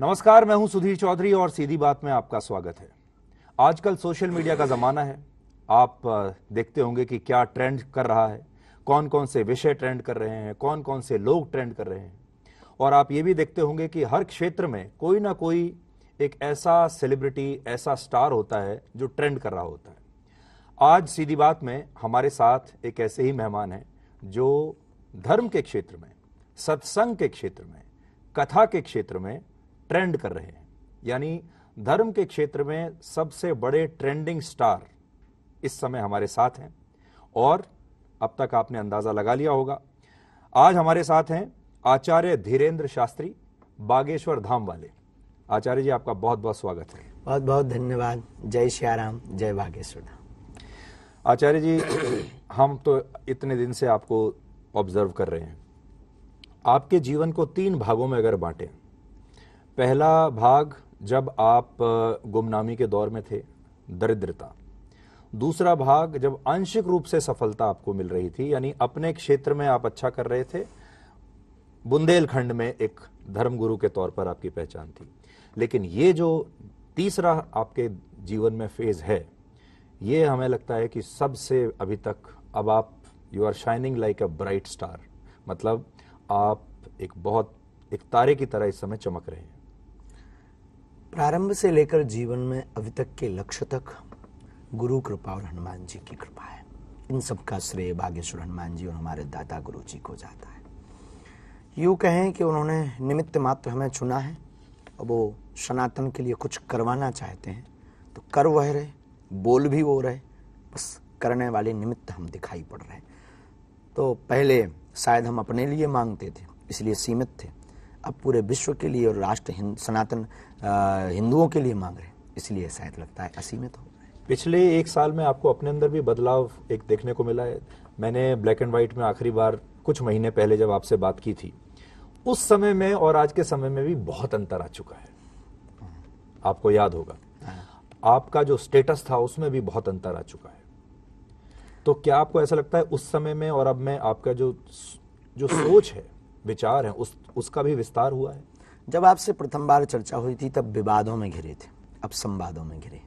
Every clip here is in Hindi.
नमस्कार मैं हूं सुधीर चौधरी और सीधी बात में आपका स्वागत है आजकल सोशल मीडिया का ज़माना है आप देखते होंगे कि क्या ट्रेंड कर रहा है कौन कौन से विषय ट्रेंड कर रहे हैं कौन कौन से लोग ट्रेंड कर रहे हैं और आप ये भी देखते होंगे कि हर क्षेत्र में कोई ना कोई एक ऐसा सेलिब्रिटी ऐसा स्टार होता है जो ट्रेंड कर रहा होता है आज सीधी बात में हमारे साथ एक ऐसे ही मेहमान हैं जो धर्म के क्षेत्र में सत्संग के क्षेत्र में कथा के क्षेत्र में ट्रेंड कर रहे हैं यानी धर्म के क्षेत्र में सबसे बड़े ट्रेंडिंग स्टार इस समय हमारे साथ हैं और अब तक आपने अंदाज़ा लगा लिया होगा आज हमारे साथ हैं आचार्य धीरेन्द्र शास्त्री बागेश्वर धाम वाले आचार्य जी आपका बहुत बहुत स्वागत है बहुत बहुत धन्यवाद जय श्याराम जय बागेश्वर धाम आचार्य जी हम तो इतने दिन से आपको ऑब्जर्व कर रहे हैं आपके जीवन को तीन भागों में अगर बांटें पहला भाग जब आप गुमनामी के दौर में थे दरिद्रता दूसरा भाग जब आंशिक रूप से सफलता आपको मिल रही थी यानी अपने क्षेत्र में आप अच्छा कर रहे थे बुंदेलखंड में एक धर्मगुरु के तौर पर आपकी पहचान थी लेकिन ये जो तीसरा आपके जीवन में फेज है ये हमें लगता है कि सबसे अभी तक अब आप you are shining like a bright star मतलब आप एक बहुत एक तारे की तरह इस समय चमक रहे हैं प्रारंभ से लेकर जीवन में अभी तक के लक्ष्य तक गुरु कृपा और हनुमान जी की कृपा है इन सब का श्रेय बागेश्वर हनुमान जी और हमारे दादा गुरु जी को जाता है यूँ कहें कि उन्होंने निमित्त मात्र हमें चुना है और वो सनातन के लिए कुछ करवाना चाहते हैं तो कर वह रहे बोल भी वो रहे बस करने वाले निमित्त हम दिखाई पड़ रहे हैं तो पहले शायद हम अपने लिए मांगते थे इसलिए सीमित थे अब पूरे विश्व के लिए और राष्ट्र हिंद, सनातन हिंदुओं के लिए मांग रहे हैं इसलिए शायद लगता है असीमित हो पिछले एक साल में आपको अपने अंदर भी बदलाव एक देखने को मिला है मैंने ब्लैक एंड व्हाइट में आखिरी बार कुछ महीने पहले जब आपसे बात की थी उस समय में और आज के समय में भी बहुत अंतर आ चुका है आपको याद होगा आपका जो स्टेटस था उसमें भी बहुत अंतर आ चुका है तो क्या आपको ऐसा लगता है उस समय में और अब में आपका जो जो सोच है विचार हैं उस उसका भी विस्तार हुआ है जब आपसे प्रथम बार चर्चा हुई थी तब विवादों में घिरे थे अब संवादों में घिरे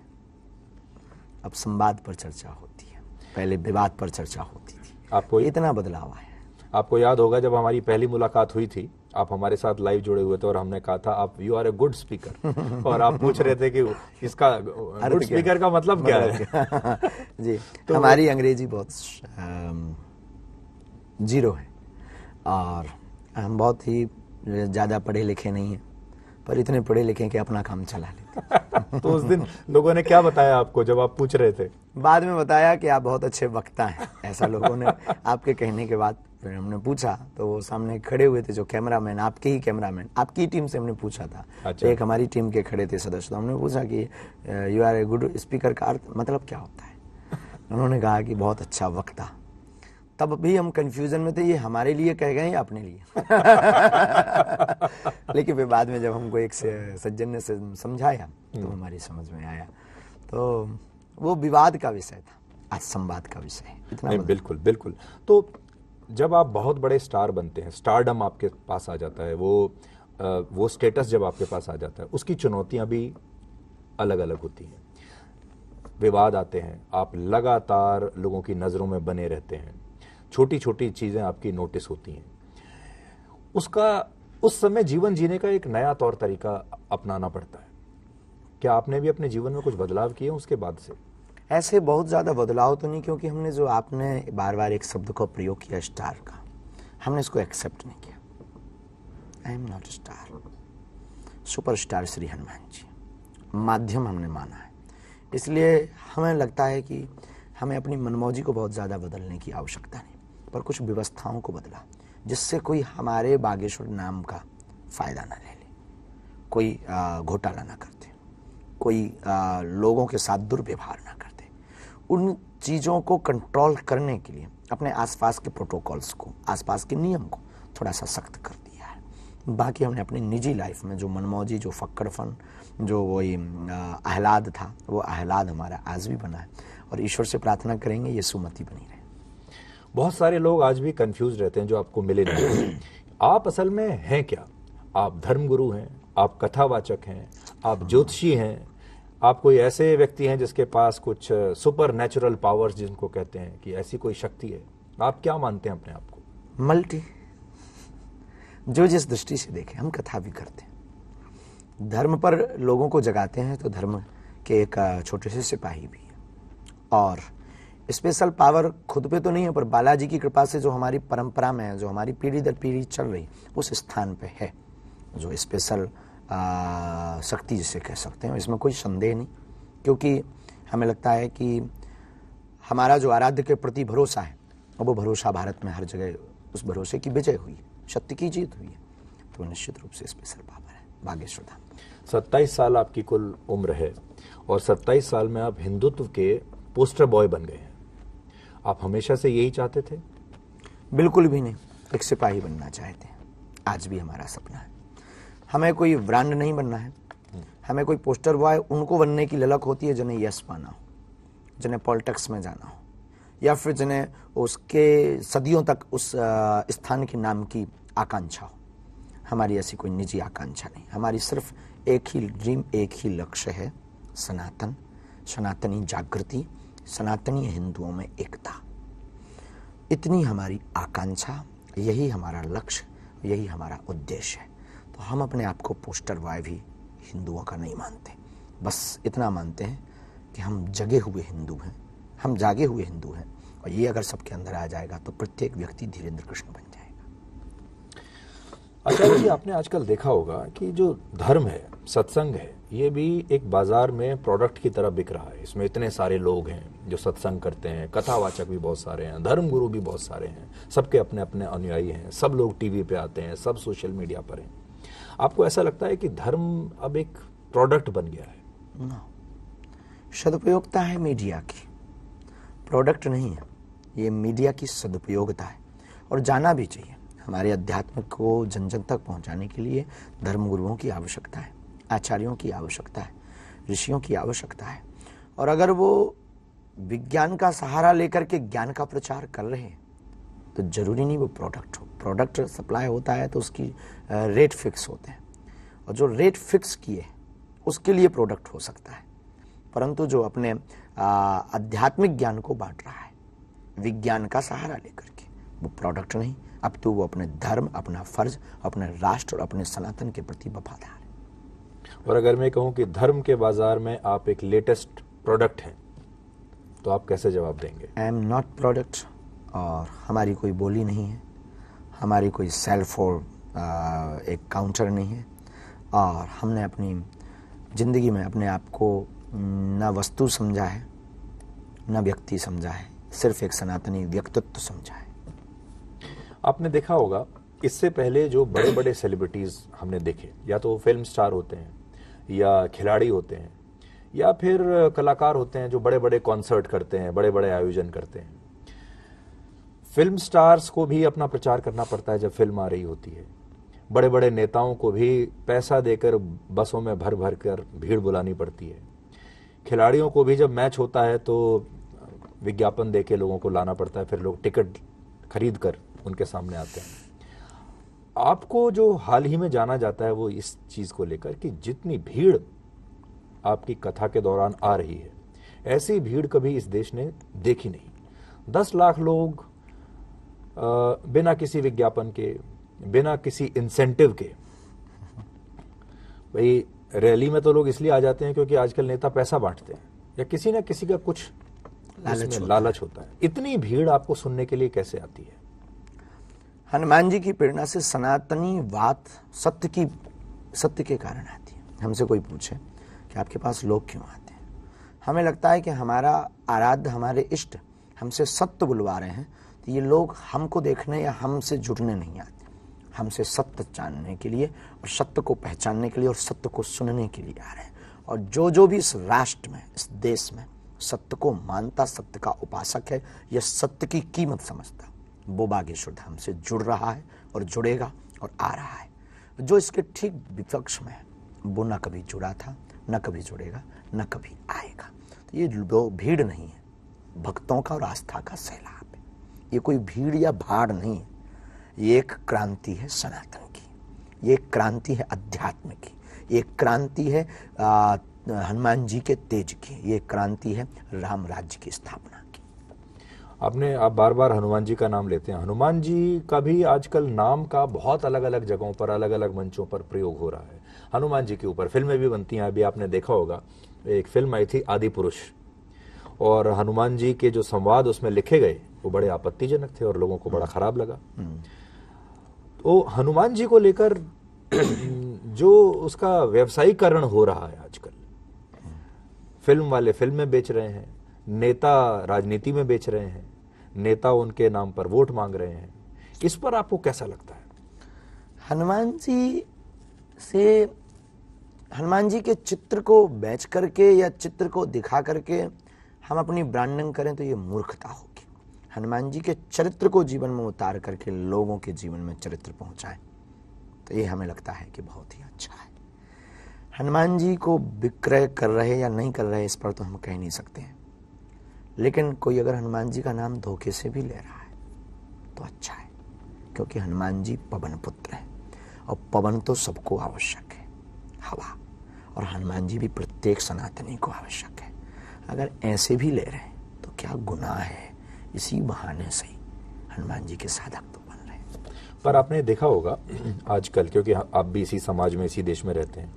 अब संवाद पर चर्चा होती है पहले विवाद पर चर्चा होती थी आपको इतना बदलाव आया आपको याद होगा जब हमारी पहली मुलाकात हुई थी आप हमारे साथ लाइव जुड़े हुए थे और हमने कहा था आप you are a good speaker और आप पूछ रहे थे कि इसका गुड स्पीकर तो का मतलब क्या है जी तो हमारी अंग्रेजी बहुत जीरो है और हम बहुत ही ज़्यादा पढ़े लिखे नहीं है पर इतने पढ़े लिखे कि अपना काम चला लेते तो उस दिन लोगों ने क्या बताया आपको जब आप पूछ रहे थे बाद में बताया कि आप बहुत अच्छे वक्ता हैं ऐसा लोगों ने आपके कहने के बाद फिर हमने पूछा तो वो सामने खड़े हुए थे जो कैमरा मैन आपके ही कैमरामैन आपकी टीम से हमने पूछा था अच्छा। एक हमारी टीम के खड़े थे सदस्य तो हमने पूछा कि you are a good speaker का अर्थ मतलब क्या होता है उन्होंने कहा कि बहुत अच्छा वक्ता तब भी हम कंफ्यूजन में थे ये हमारे लिए कह गए या अपने लिए लेकिन फिर बाद में जब हमको एक से सज्जन ने समझाया तो हम्म। हमारी समझ में आया तो वो विवाद का विषय था आज संवाद का विषय इतना नहीं, बिल्कुल बिल्कुल तो जब आप बहुत बड़े स्टार बनते हैं स्टारडम आपके पास आ जाता है वो वो स्टेटस जब आपके पास आ जाता है उसकी चुनौतियां भी अलग अलग होती हैं विवाद आते हैं आप लगातार लोगों की नज़रों में बने रहते हैं छोटी छोटी चीज़ें आपकी नोटिस होती हैं उसका उस समय जीवन जीने का एक नया तौर तरीका अपनाना पड़ता है क्या आपने भी अपने जीवन में कुछ बदलाव किए उसके बाद से ऐसे बहुत ज़्यादा बदलाव तो नहीं क्योंकि हमने जो आपने बार बार एक शब्द का प्रयोग किया स्टार का हमने इसको एक्सेप्ट नहीं किया I am not star super star Shri Hanuman ji माध्यम हमने माना है इसलिए हमें लगता है कि हमें अपनी मनमौजी को बहुत ज़्यादा बदलने की आवश्यकता नहीं पर कुछ व्यवस्थाओं को बदला जिससे कोई हमारे बागेश्वर नाम का फ़ायदा ना ले ले कोई घोटाला ना करते कोई आ, लोगों के साथ दुर्व्यवहार ना करते उन चीज़ों को कंट्रोल करने के लिए अपने आसपास के प्रोटोकॉल्स को आसपास के नियम को थोड़ा सा सख्त कर दिया है बाकी हमने अपनी निजी लाइफ में जो मनमौजी जो फक्कड़फन जो वही आहलाद था वो आहलाद हमारा आज भी बना है और ईश्वर से प्रार्थना करेंगे ये सुमति बनी रहे बहुत सारे लोग आज भी कंफ्यूज रहते हैं जो आपको मिले नहीं आप असल में हैं क्या आप धर्मगुरु हैं आप कथावाचक हैं आप ज्योतिषी हैं आप कोई ऐसे व्यक्ति हैं जिसके पास कुछ सुपर नेचुरल पावर्स जिनको कहते हैं कि ऐसी कोई शक्ति है आप क्या मानते हैं अपने आप को मल्टी जो जिस दृष्टि से देखें हम कथा भी करते हैं धर्म पर लोगों को जगाते हैं तो धर्म के एक छोटे से सिपाही भी और स्पेशल पावर खुद पे तो नहीं है पर बालाजी की कृपा से जो हमारी परंपरा में है जो हमारी पीढ़ी दर पीढ़ी चल रही उस स्थान पे है जो स्पेशल शक्ति जिसे कह सकते हैं इसमें कोई संदेह नहीं क्योंकि हमें लगता है कि हमारा जो आराध्य के प्रति भरोसा है और वो भरोसा भारत में हर जगह उस भरोसे की विजय हुई सत्य की जीत हुई है तो निश्चित रूप से स्पेशल पावर है बागेश्वर धाम सत्ताईस साल आपकी कुल उम्र है और सत्ताईस साल में आप हिंदुत्व के पोस्टर बॉय बन गए हैं आप हमेशा से यही चाहते थे बिल्कुल भी नहीं एक सिपाही बनना चाहते हैं आज भी हमारा सपना है हमें कोई ब्रांड नहीं बनना है हम्म। हमें कोई पोस्टर बॉय उनको बनने की ललक होती है जिन्हें यश पाना हो जिन्हें पॉलिटिक्स में जाना हो या फिर जिन्हें उसके सदियों तक उस स्थान के नाम की आकांक्षा हो हमारी ऐसी कोई निजी आकांक्षा नहीं हमारी सिर्फ एक ही ड्रीम एक ही लक्ष्य है सनातन सनातनी जागृति सनातनी हिंदुओं में एकता इतनी हमारी आकांक्षा यही हमारा लक्ष्य यही हमारा उद्देश्य है तो हम अपने आप को पोस्टर वाय भी हिंदुओं का नहीं मानते बस इतना मानते हैं कि हम जगे हुए हिंदू हैं हम जागे हुए हिंदू हैं और ये अगर सबके अंदर आ जाएगा तो प्रत्येक व्यक्ति धीरेन्द्र कृष्ण बन जाएगा अच्छा जी आपने आजकल देखा होगा कि जो धर्म है सत्संग है ये भी एक बाजार में प्रोडक्ट की तरह बिक रहा है इसमें इतने सारे लोग हैं जो सत्संग करते हैं कथावाचक भी बहुत सारे हैं धर्म गुरु भी बहुत सारे हैं सबके अपने अपने अनुयायी हैं सब लोग टीवी पे आते हैं सब सोशल मीडिया पर हैं आपको ऐसा लगता है कि धर्म अब एक प्रोडक्ट बन गया है सदुपयोगता है मीडिया की प्रोडक्ट नहीं है ये मीडिया की सदुपयोगता है और जाना भी चाहिए हमारे अध्यात्म को जन जन तक पहुंचाने के लिए धर्म गुरुओं की आवश्यकता है आचार्यों की आवश्यकता है ऋषियों की आवश्यकता है और अगर वो विज्ञान का सहारा लेकर के ज्ञान का प्रचार कर रहे हैं तो जरूरी नहीं वो प्रोडक्ट हो प्रोडक्ट सप्लाई होता है तो उसकी रेट फिक्स होते हैं और जो रेट फिक्स किए उसके लिए प्रोडक्ट हो सकता है परंतु जो अपने आध्यात्मिक ज्ञान को बांट रहा है विज्ञान का सहारा लेकर के वो प्रोडक्ट नहीं अब तो वो अपने धर्म अपना फर्ज अपने राष्ट्र और अपने सनातन के प्रति वफादार है और अगर मैं कहूँ कि धर्म के बाजार में आप एक लेटेस्ट प्रोडक्ट हैं तो आप कैसे जवाब देंगे आई एम नॉट प्रोडक्ट और हमारी कोई बोली नहीं है हमारी कोई सेल्फ और एक काउंटर नहीं है और हमने अपनी ज़िंदगी में अपने आप को न वस्तु समझा है न व्यक्ति समझा है सिर्फ एक सनातनी व्यक्तित्व समझा है आपने देखा होगा इससे पहले जो बड़े बड़े सेलिब्रिटीज़ हमने देखे या तो फिल्म स्टार होते हैं या खिलाड़ी होते हैं या फिर कलाकार होते हैं जो बड़े बड़े कॉन्सर्ट करते हैं बड़े बड़े आयोजन करते हैं फिल्म स्टार्स को भी अपना प्रचार करना पड़ता है जब फिल्म आ रही होती है बड़े बड़े नेताओं को भी पैसा देकर बसों में भर भर कर भीड़ बुलानी पड़ती है खिलाड़ियों को भी जब मैच होता है तो विज्ञापन दे के लोगों को लाना पड़ता है फिर लोग टिकट खरीद कर उनके सामने आते हैं आपको जो हाल ही में जाना जाता है वो इस चीज़ को लेकर कि जितनी भीड़ आपकी कथा के दौरान आ रही है ऐसी भीड़ कभी इस देश ने देखी नहीं दस लाख लोग बिना किसी विज्ञापन के बिना किसी इंसेंटिव के भाई रैली में तो लोग इसलिए आ जाते हैं क्योंकि आजकल नेता पैसा बांटते हैं या किसी ना किसी का कुछ लालच होता, लालच होता है इतनी भीड़ आपको सुनने के लिए कैसे आती है हनुमान जी की प्रेरणा से सनातनी बात सत्य की सत्य के कारण आती है हमसे कोई पूछे कि आपके पास लोग क्यों आते हैं हमें लगता है कि हमारा आराध्य हमारे इष्ट हमसे सत्य बुलवा रहे हैं तो ये लोग हमको देखने या हमसे जुड़ने नहीं आते हमसे सत्य जानने के लिए और सत्य को पहचानने के लिए और सत्य को सुनने के लिए आ रहे हैं और जो जो भी इस राष्ट्र में इस देश में सत्य को मानता सत्य का उपासक है यह सत्य की कीमत समझता वो बागेश्वर धाम से जुड़ रहा है और जुड़ेगा और आ रहा है जो इसके ठीक विपक्ष में है वो न कभी जुड़ा था न कभी जुड़ेगा न कभी आएगा तो ये दो भीड़ नहीं है भक्तों का और आस्था का सैलाब है ये कोई भीड़ या भाड़ नहीं है ये एक क्रांति है सनातन की ये एक क्रांति है अध्यात्म की ये एक क्रांति है हनुमान जी के तेज की ये क्रांति है राम राज्य की स्थापना की आपने आप बार बार हनुमान जी का नाम लेते हैं हनुमान जी का भी आजकल नाम का बहुत अलग अलग जगहों पर अलग अलग मंचों पर प्रयोग हो रहा है हनुमान जी के ऊपर फिल्में भी बनती हैं अभी आपने देखा होगा एक फिल्म आई थी आदि पुरुष और हनुमान जी के जो संवाद उसमें लिखे गए वो बड़े आपत्तिजनक थे और लोगों को बड़ा हम्म। खराब लगा हम्म। तो हनुमान जी को लेकर जो उसका व्यवसायीकरण हो रहा है आजकल फिल्म वाले फिल्म में बेच रहे हैं नेता राजनीति में बेच रहे हैं नेता उनके नाम पर वोट मांग रहे हैं इस पर आपको कैसा लगता है हनुमान जी से हनुमान जी के चित्र को बेच करके या चित्र को दिखा करके हम अपनी ब्रांडिंग करें तो ये मूर्खता होगी हनुमान जी के चरित्र को जीवन में उतार करके लोगों के जीवन में चरित्र पहुंचाए तो ये हमें लगता है कि बहुत ही अच्छा है हनुमान जी को विक्रय कर रहे या नहीं कर रहे इस पर तो हम कह नहीं सकते हैं लेकिन कोई अगर हनुमान जी का नाम धोखे से भी ले रहा है तो अच्छा है क्योंकि हनुमान जी पवन पुत्र है और पवन तो सबको आवश्यक है हवा और हनुमान जी भी प्रत्येक सनातनी को आवश्यक है अगर ऐसे भी ले रहे हैं तो क्या गुनाह है इसी बहाने से ही हनुमान जी के साधक तो बन रहे हैं पर आपने देखा होगा आजकल क्योंकि हाँ, आप भी इसी समाज में इसी देश में रहते हैं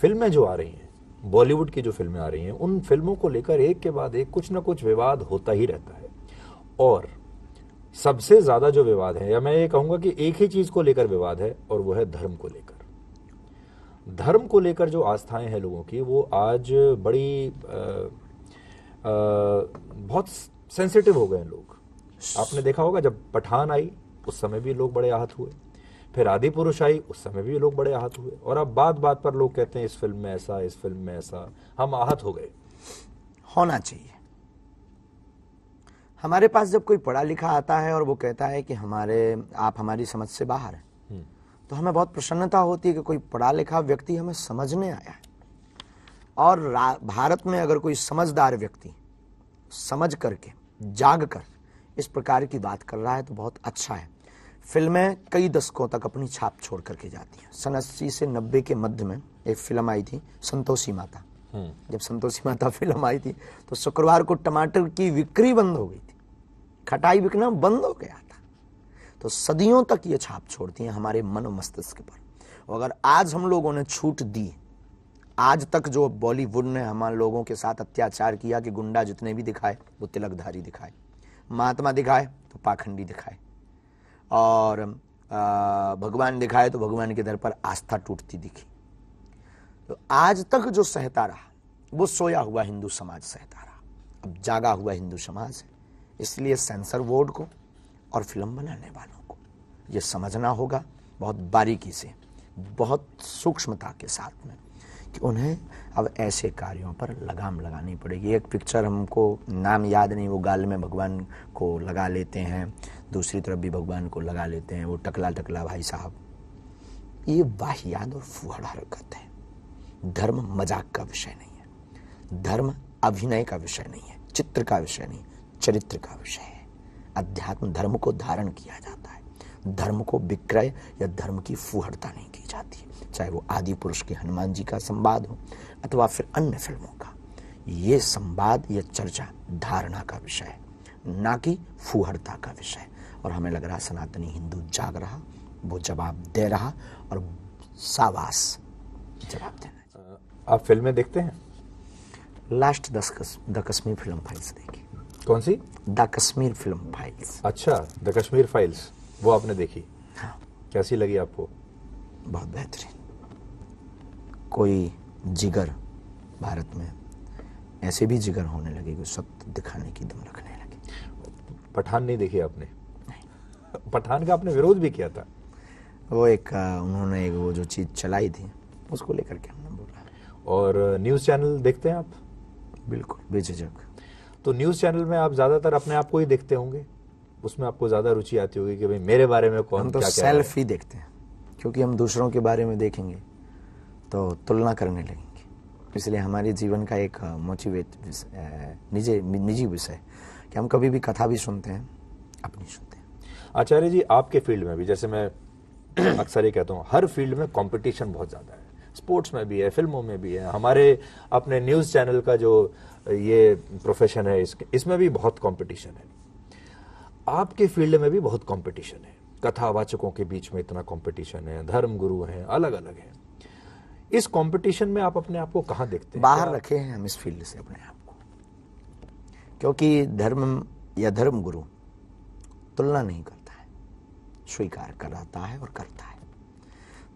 फिल्में जो आ रही हैं बॉलीवुड की जो फिल्में आ रही हैं उन फिल्मों को लेकर एक के बाद एक कुछ ना कुछ विवाद होता ही रहता है और सबसे ज़्यादा जो विवाद है या मैं ये कहूँगा कि एक ही चीज़ को लेकर विवाद है और वो है धर्म को लेकर धर्म को लेकर जो आस्थाएं हैं लोगों की वो आज बड़ी आ, आ, बहुत सेंसिटिव हो गए हैं लोग आपने देखा होगा जब पठान आई उस समय भी लोग बड़े आहत हुए फिर आदि पुरुष आई उस समय भी लोग बड़े आहत हुए और अब बात बात पर लोग कहते हैं इस फिल्म में ऐसा इस फिल्म में ऐसा हम आहत हो गए होना चाहिए हमारे पास जब कोई पढ़ा लिखा आता है और वो कहता है कि हमारे आप हमारी समझ से बाहर हैं तो हमें बहुत प्रसन्नता होती है कि कोई पढ़ा लिखा व्यक्ति हमें समझने आया है और भारत में अगर कोई समझदार व्यक्ति समझ करके जाग कर इस प्रकार की बात कर रहा है तो बहुत अच्छा है फिल्में कई दशकों तक अपनी छाप छोड़ करके जाती हैं सन अस्सी से नब्बे के मध्य में एक फिल्म आई थी संतोषी माता हम्म। जब संतोषी माता फिल्म आई थी तो शुक्रवार को टमाटर की बिक्री बंद हो गई थी खटाई बिकना बंद हो गया तो सदियों तक ये छाप छोड़ती हैं हमारे मन मस्तिष्क पर और अगर आज हम लोगों ने छूट दी आज तक जो बॉलीवुड ने हमारे लोगों के साथ अत्याचार किया कि गुंडा जितने भी दिखाए वो तिलकधारी दिखाए महात्मा दिखाए तो पाखंडी दिखाए और भगवान दिखाए तो भगवान के दर पर आस्था टूटती दिखी तो आज तक जो सहता रहा वो सोया हुआ हिंदू समाज सहता रहा अब जागा हुआ हिंदू समाज है इसलिए सेंसर बोर्ड को और फिल्म बनाने वालों ये समझना होगा बहुत बारीकी से बहुत सूक्ष्मता के साथ में कि उन्हें अब ऐसे कार्यों पर लगाम लगानी पड़ेगी एक पिक्चर हमको नाम याद नहीं वो गाल में भगवान को लगा लेते हैं दूसरी तरफ भी भगवान को लगा लेते हैं वो टकला टकला भाई साहब ये वाहियात और फुहड़ हरकत है धर्म मजाक का विषय नहीं है धर्म अभिनय का विषय नहीं है चित्र का विषय नहीं चरित्र का विषय है अध्यात्म धर्म को धारण किया जाता है धर्म को विक्रय या धर्म की फूहड़ता नहीं की जाती चाहे वो आदि पुरुष के हनुमान जी का संवाद हो अथवा फिर अन्य फिल्मों का ये संवाद या चर्चा धारणा का विषय है ना कि फूहड़ता का विषय और हमें लग रहा सनातनी हिंदू जाग रहा वो जवाब दे रहा और सावास जवाब देना आप फिल्में देखते हैं लास्ट दस कस, द कश्मीर फिल्म फाइल्स देखी कौन सी द कश्मीर फिल्म फाइल्स अच्छा द कश्मीर फाइल्स वो आपने देखी हाँ कैसी लगी आपको बहुत बेहतरीन कोई जिगर भारत में ऐसे भी जिगर होने लगे कि सब दिखाने की दम रखने लगे पठान नहीं देखी आपने नहीं। पठान का आपने विरोध भी किया था वो एक उन्होंने एक वो जो चीज़ चलाई थी उसको लेकर के हमने बोला और न्यूज़ चैनल देखते हैं आप बिल्कुल बेझिझक तो न्यूज़ चैनल में आप ज़्यादातर अपने आप को ही देखते होंगे उसमें आपको ज़्यादा रुचि आती होगी कि भाई मेरे बारे में कौन हम तो क्या सेल्फ ही देखते हैं क्योंकि हम दूसरों के बारे में देखेंगे तो तुलना करने लगेंगे इसलिए हमारे जीवन का एक मोटिवेट निजी निजी विषय कि हम कभी भी कथा भी सुनते हैं अपनी सुनते हैं आचार्य जी आपके फील्ड में भी जैसे मैं अक्सर ये कहता हूँ हर फील्ड में कंपटीशन बहुत ज़्यादा है स्पोर्ट्स में भी है फिल्मों में भी है हमारे अपने न्यूज़ चैनल का जो ये प्रोफेशन है इसमें भी बहुत कंपटीशन है आपके फील्ड में भी बहुत कंपटीशन है कथावाचकों के बीच में इतना कंपटीशन है धर्म गुरु हैं अलग अलग हैं इस कंपटीशन में आप अपने आप को कहाँ देखते हैं बाहर रखे हैं हम इस फील्ड से अपने आप को क्योंकि धर्म या धर्म गुरु तुलना नहीं करता है स्वीकार कराता है और करता है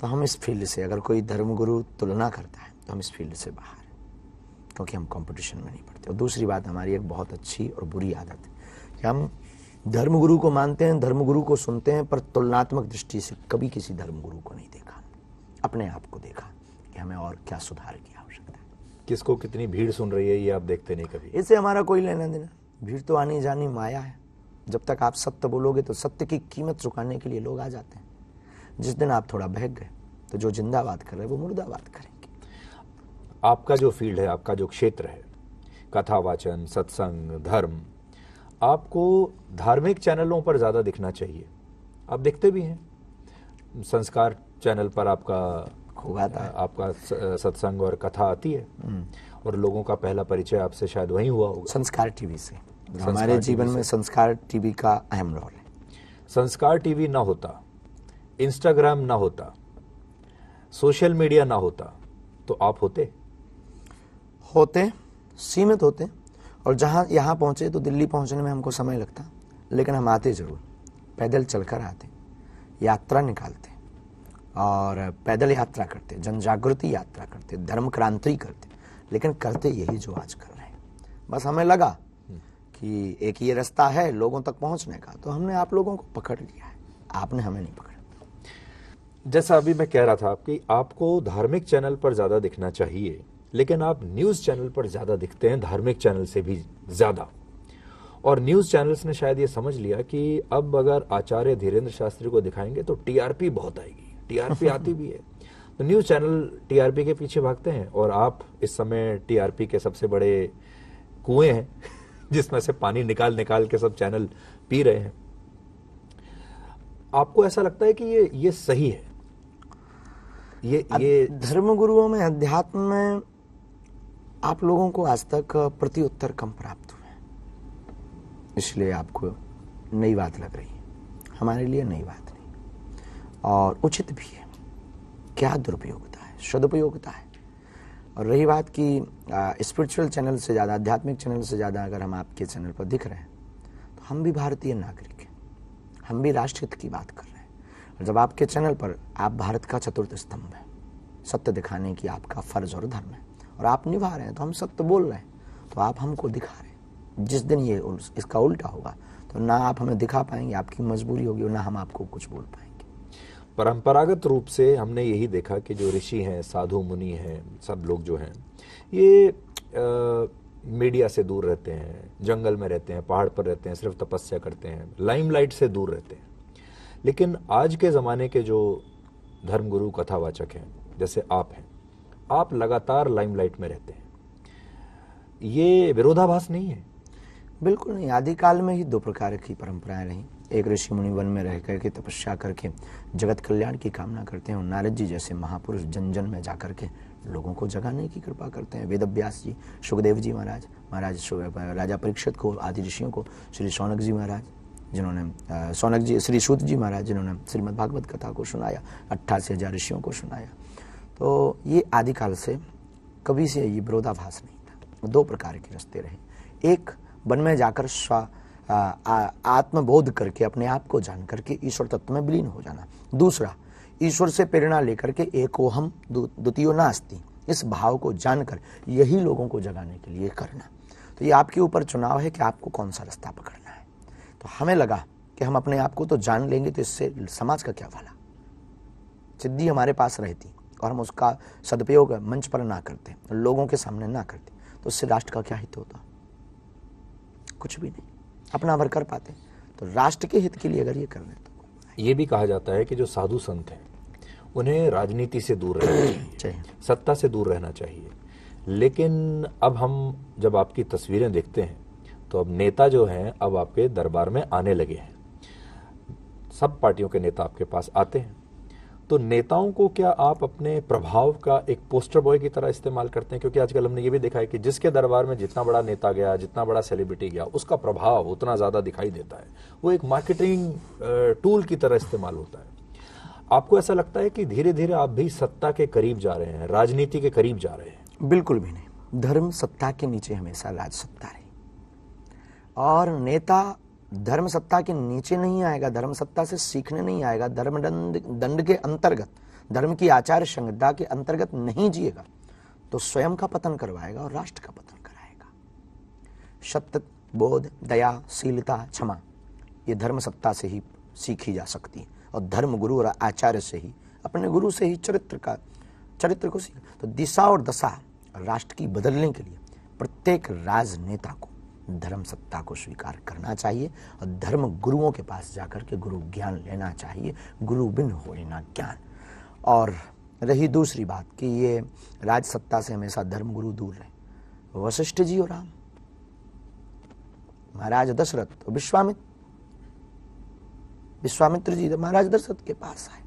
तो हम इस फील्ड से अगर कोई धर्म गुरु तुलना करता है तो हम इस फील्ड से बाहर क्योंकि हम कंपटीशन में नहीं पड़ते और दूसरी बात हमारी एक बहुत अच्छी और बुरी आदत है कि हम धर्मगुरु को मानते हैं धर्मगुरु को सुनते हैं पर तुलनात्मक दृष्टि से कभी किसी धर्मगुरु को नहीं देखा अपने आप को देखा कि हमें और क्या सुधार की आवश्यकता है किसको कितनी भीड़ सुन रही है ये आप देखते नहीं कभी इससे हमारा कोई लेना देना भीड़ तो आनी जानी माया है जब तक आप सत्य बोलोगे तो सत्य की कीमत चुकाने के लिए लोग आ जाते हैं जिस दिन आप थोड़ा बहक गए तो जो बात कर रहे हैं वो बात करेंगे आपका जो फील्ड है आपका जो क्षेत्र है कथा वाचन सत्संग धर्म आपको धार्मिक चैनलों पर ज़्यादा दिखना चाहिए आप दिखते भी हैं संस्कार चैनल पर आपका आपका सत्संग और कथा आती है हम्म। और लोगों का पहला परिचय आपसे शायद वहीं हुआ होगा संस्कार टीवी से संस्कार हमारे जीवन में संस्कार टीवी का अहम रोल है संस्कार टीवी ना होता इंस्टाग्राम ना होता सोशल मीडिया ना होता तो आप होते होते सीमित होते और जहाँ यहाँ पहुँचे तो दिल्ली पहुँचने में हमको समय लगता लेकिन हम आते ज़रूर पैदल चलकर आते यात्रा निकालते और पैदल यात्रा करते जन जागृति यात्रा करते धर्म क्रांति करते लेकिन करते यही जो आज कर रहे हैं बस हमें लगा कि एक ये रास्ता है लोगों तक पहुंचने का तो हमने आप लोगों को पकड़ लिया है आपने हमें नहीं पकड़ा जैसा अभी मैं कह रहा था कि आपको धार्मिक चैनल पर ज़्यादा दिखना चाहिए लेकिन आप न्यूज़ चैनल पर ज़्यादा दिखते हैं धार्मिक चैनल से भी ज़्यादा और न्यूज़ चैनल्स ने शायद ये समझ लिया कि अब अगर आचार्य धीरेन्द्र शास्त्री को दिखाएंगे तो टीआरपी बहुत आएगी टीआरपी आती भी है तो न्यूज़ चैनल टीआरपी के पीछे भागते हैं और आप इस समय टीआरपी के सबसे बड़े कुएं हैं जिसमें से पानी निकाल निकाल के सब चैनल पी रहे हैं आपको ऐसा लगता है कि ये ये सही है ये ये धर्म गुरुओं में अध्यात्म में आप लोगों को आज तक प्रत्युत्तर कम प्राप्त हुए इसलिए आपको नई बात लग रही है हमारे लिए नई बात नहीं और उचित भी है क्या दुरुपयोगिता है सदुपयोगिता है और रही बात कि स्पिरिचुअल चैनल से ज़्यादा आध्यात्मिक चैनल से ज़्यादा अगर हम आपके चैनल पर दिख रहे हैं तो हम भी भारतीय नागरिक हैं हम भी राष्ट्रहित की बात कर रहे हैं और जब आपके चैनल पर आप भारत का चतुर्थ स्तंभ है सत्य दिखाने की आपका फर्ज और धर्म है और आप निभा रहे हैं तो हम सत्य बोल रहे हैं तो आप हमको दिखा रहे हैं जिस दिन ये इसका उल्टा होगा तो ना आप हमें दिखा पाएंगे आपकी मजबूरी होगी और ना हम आपको कुछ बोल पाएंगे परंपरागत रूप से हमने यही देखा कि जो ऋषि हैं साधु मुनि हैं सब लोग जो हैं ये आ, मीडिया से दूर रहते हैं जंगल में रहते हैं पहाड़ पर रहते हैं सिर्फ तपस्या करते हैं लाइमलाइट से दूर रहते हैं लेकिन आज के ज़माने के जो धर्मगुरु कथावाचक हैं जैसे आप हैं आप लगातार लाइमलाइट में रहते हैं ये विरोधाभास नहीं है बिल्कुल नहीं आदिकाल में ही दो प्रकार की परंपराएं रही एक ऋषि मुनि वन में रह करके तपस्या करके जगत कल्याण की कामना करते हैं और नारद जी जैसे महापुरुष जन जन में जा करके लोगों को जगाने की कृपा करते हैं वेद अभ्यास जी सुखदेव जी महाराज महाराज राजा परीक्षित को आदि ऋषियों को श्री सौनक जी महाराज जिन्होंने सौनक जी श्री सूत जी महाराज जिन्होंने श्रीमद भागवत कथा को सुनाया अट्ठासी हजार ऋषियों को सुनाया तो ये आदिकाल से कभी से ये विरोधाभास नहीं था दो प्रकार के रस्ते रहे एक वन में जाकर स्व आत्मबोध करके अपने आप को जान करके ईश्वर तत्व में विलीन हो जाना दूसरा ईश्वर से प्रेरणा लेकर के एक हम द्वितीय नास्ती इस भाव को जानकर यही लोगों को जगाने के लिए करना तो ये आपके ऊपर चुनाव है कि आपको कौन सा रास्ता पकड़ना है तो हमें लगा कि हम अपने आप को तो जान लेंगे तो इससे समाज का क्या भला सिद्धि हमारे पास रहती और हम उसका सदुपयोग मंच पर ना करते लोगों के सामने ना करते तो उससे राष्ट्र का क्या हित होता कुछ भी नहीं अपना भर कर पाते तो राष्ट्र के हित के लिए अगर ये कर रहे तो ये भी कहा जाता है कि जो साधु संत हैं उन्हें राजनीति से दूर रहना चाहिए सत्ता से दूर रहना चाहिए लेकिन अब हम जब आपकी तस्वीरें देखते हैं तो अब नेता जो हैं अब आपके दरबार में आने लगे हैं सब पार्टियों के नेता आपके पास आते हैं तो नेताओं को क्या आप अपने प्रभाव का एक पोस्टर बॉय की तरह इस्तेमाल करते हैं क्योंकि आजकल हमने ये भी देखा है कि जिसके दरबार में जितना बड़ा नेता गया जितना बड़ा सेलिब्रिटी गया उसका प्रभाव उतना ज़्यादा दिखाई देता है वो एक मार्केटिंग टूल की तरह इस्तेमाल होता है आपको ऐसा लगता है कि धीरे धीरे आप भी सत्ता के करीब जा रहे हैं राजनीति के करीब जा रहे हैं बिल्कुल भी नहीं धर्म सत्ता के नीचे हमेशा राज सत्ता रही और नेता धर्म सत्ता के नीचे नहीं आएगा धर्म सत्ता से सीखने नहीं आएगा धर्म दंड दंड के अंतर्गत धर्म की आचार संहिता के अंतर्गत नहीं जिएगा तो स्वयं का पतन करवाएगा और राष्ट्र का पतन कराएगा सत्य बोध दया शीलता क्षमा ये धर्म सत्ता से ही सीखी जा सकती है और धर्म गुरु और आचार्य से ही अपने गुरु से ही चरित्र का चरित्र को सीख तो दिशा और दशा राष्ट्र की बदलने के लिए प्रत्येक राजनेता को धर्म सत्ता को स्वीकार करना चाहिए और धर्म गुरुओं के पास जाकर के गुरु ज्ञान लेना चाहिए गुरु बिन हो लेना ज्ञान और रही दूसरी बात कि ये राज सत्ता से हमेशा धर्म गुरु दूर रहे वशिष्ठ जी और राम महाराज दशरथ विश्वामित्र विश्वामित्र जी तो महाराज दशरथ के पास आए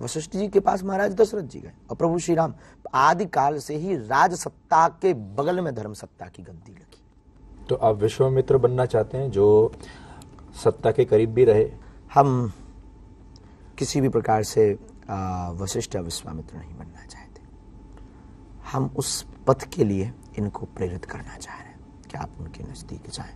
वशिष्ठ जी के पास महाराज दशरथ जी गए और प्रभु श्री राम आदि काल से ही राज सत्ता के बगल में धर्म सत्ता की गद्दी लगी तो आप विश्वामित्र बनना चाहते हैं जो सत्ता के करीब भी रहे हम किसी भी प्रकार से वशिष्ठ विश्वामित्र नहीं बनना चाहते हम उस पथ के लिए इनको प्रेरित करना चाह रहे हैं कि आप उनके नज़दीक जाएं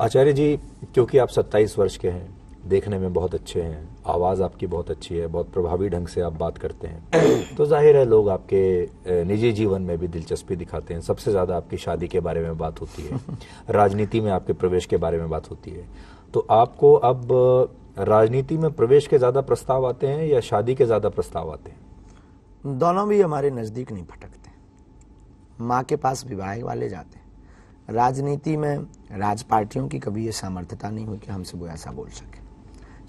आचार्य जी क्योंकि आप 27 वर्ष के हैं देखने में बहुत अच्छे हैं आवाज़ आपकी बहुत अच्छी है बहुत प्रभावी ढंग से आप बात करते हैं तो जाहिर है लोग आपके निजी जीवन में भी दिलचस्पी दिखाते हैं सबसे ज़्यादा आपकी शादी के बारे में बात होती है राजनीति में आपके प्रवेश के बारे में बात होती है तो आपको अब राजनीति में प्रवेश के ज़्यादा प्रस्ताव आते हैं या शादी के ज़्यादा प्रस्ताव आते हैं दोनों भी हमारे नज़दीक नहीं भटकते माँ के पास विवाह वाले जाते हैं राजनीति में राज पार्टियों की कभी ये सामर्थ्यता नहीं हुई कि हमसे वो ऐसा बोल सके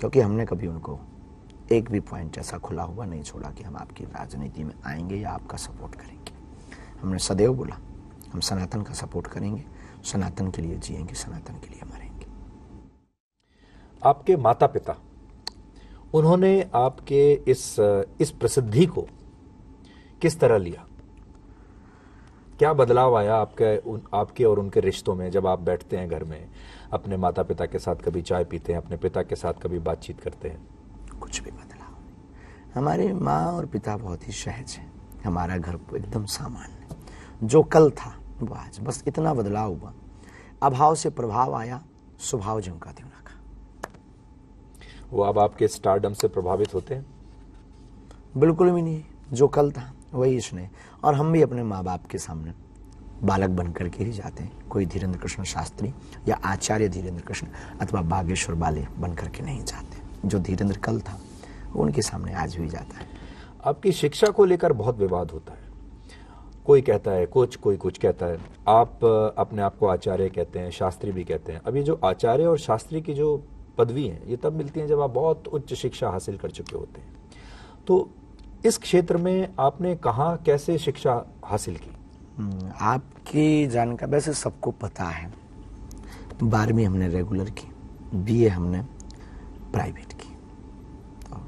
क्योंकि हमने कभी उनको एक भी पॉइंट जैसा खुला हुआ नहीं छोड़ा कि हम आपकी राजनीति में आएंगे या आपका सपोर्ट करेंगे हमने सदैव बोला हम सनातन का सपोर्ट करेंगे सनातन के लिए जिएंगे सनातन के लिए मरेंगे आपके माता पिता उन्होंने आपके इस इस प्रसिद्धि को किस तरह लिया क्या बदलाव आया आपके उन आपके और उनके रिश्तों में जब आप बैठते हैं घर में अपने माता पिता के साथ कभी चाय पीते हैं अपने पिता के साथ कभी बातचीत करते हैं कुछ भी बदलाव नहीं हमारे माँ और पिता बहुत ही सहज हैं हमारा घर एकदम सामान्य जो कल था वो आज बस इतना बदलाव हुआ अभाव से प्रभाव आया स्वभाव झमका उनका वो अब आपके स्टारडम से प्रभावित होते हैं बिल्कुल भी नहीं जो कल था वही इसने और हम भी अपने माँ बाप के सामने बालक बनकर के ही जाते हैं कोई धीरेन्द्र कृष्ण शास्त्री या आचार्य धीरेन्द्र कृष्ण अथवा बागेश्वर बाले बनकर के नहीं जाते जो धीरेन्द्र कल था उनके सामने आज भी जाता है आपकी शिक्षा को लेकर बहुत विवाद होता है कोई कहता है कुछ कोई कुछ कहता है आप अपने आप को आचार्य कहते हैं शास्त्री भी कहते हैं अभी जो आचार्य और शास्त्री की जो पदवी है ये तब मिलती है जब आप बहुत उच्च शिक्षा हासिल कर चुके होते हैं तो इस क्षेत्र में आपने कहाँ कैसे शिक्षा हासिल की आपकी जानकारी वैसे सबको पता है बारहवीं हमने रेगुलर की बीए हमने प्राइवेट की तो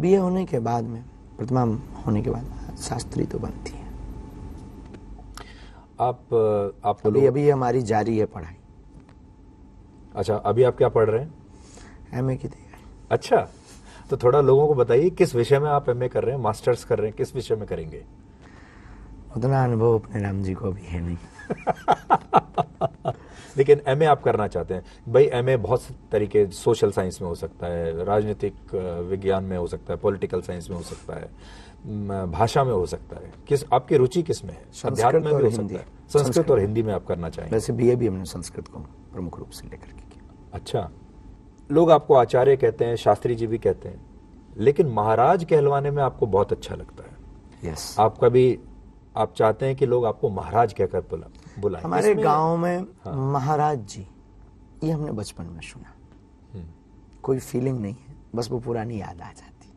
बीए होने के बाद में प्रतिमा होने के बाद शास्त्री तो बनती है आप आप अभी अभी हमारी जारी है पढ़ाई अच्छा अभी आप क्या पढ़ रहे हैं एमए की तैयारी अच्छा तो थोड़ा लोगों को बताइए किस विषय में आप एमए कर रहे हैं मास्टर्स कर रहे हैं किस विषय में करेंगे उतना अनुभव अपने राम जी को भी है नहीं लेकिन एम आप करना चाहते हैं भाई एम बहुत तरीके सोशल साइंस में हो सकता है राजनीतिक विज्ञान में हो सकता है पॉलिटिकल साइंस में हो सकता है भाषा में हो सकता है किस आपकी रुचि किस में है संस्कृत में भी हो सकता है संस्कृत और हिंदी में आप करना चाहेंगे वैसे बीए भी हमने संस्कृत को प्रमुख रूप से लेकर के किया अच्छा लोग आपको आचार्य कहते हैं शास्त्री जी भी कहते हैं लेकिन महाराज कहलवाने में आपको बहुत अच्छा लगता है yes. आपका भी आप चाहते हैं कि लोग आपको महाराज कहकर बुला बुला हमारे गांव में हाँ। महाराज जी ये हमने बचपन में सुना हम्म। कोई फीलिंग नहीं है बस वो पुरानी याद आ जाती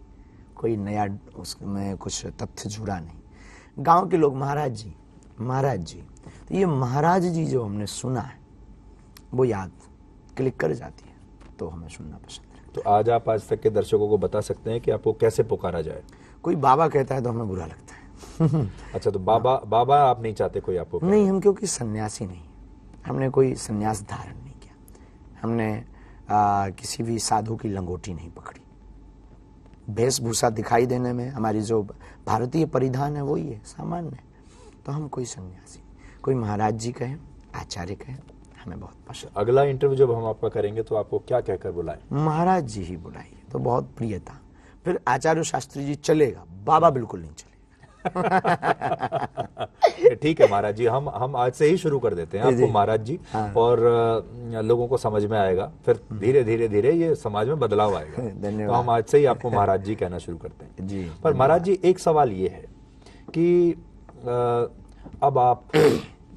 कोई नया उसमें कुछ तथ्य जुड़ा नहीं गांव के लोग महाराज जी महाराज जी तो ये महाराज जी जो हमने सुना है वो याद क्लिक कर जाती है तो हमें सुनना पसंद है तो आज आप आज तक के दर्शकों को बता सकते हैं कि आपको कैसे पुकारा जाए कोई बाबा कहता है तो हमें बुरा लगता है अच्छा तो बाबा बाबा आप नहीं चाहते कोई आपको नहीं हम क्योंकि सन्यासी नहीं हमने कोई सन्यास धारण नहीं किया हमने आ, किसी भी साधु की लंगोटी नहीं पकड़ी वेशभूषा दिखाई देने में हमारी जो भारतीय परिधान है वही है सामान्य तो हम कोई सन्यासी कोई महाराज जी कहें आचार्य कहें हमें बहुत पसंद अगला इंटरव्यू जब हम आपका करेंगे तो आपको क्या कहकर बुलाए महाराज जी ही बुलाइए तो बहुत प्रिय था फिर आचार्य शास्त्री जी चलेगा बाबा बिल्कुल नहीं चलेगा ठीक है महाराज जी हम हम आज से ही शुरू कर देते हैं आपको महाराज जी हाँ। और लोगों को समझ में आएगा फिर धीरे धीरे धीरे ये समाज में बदलाव आएगा तो हम आज से ही आपको महाराज जी कहना शुरू करते हैं जी पर महाराज जी एक सवाल ये है कि अब आप,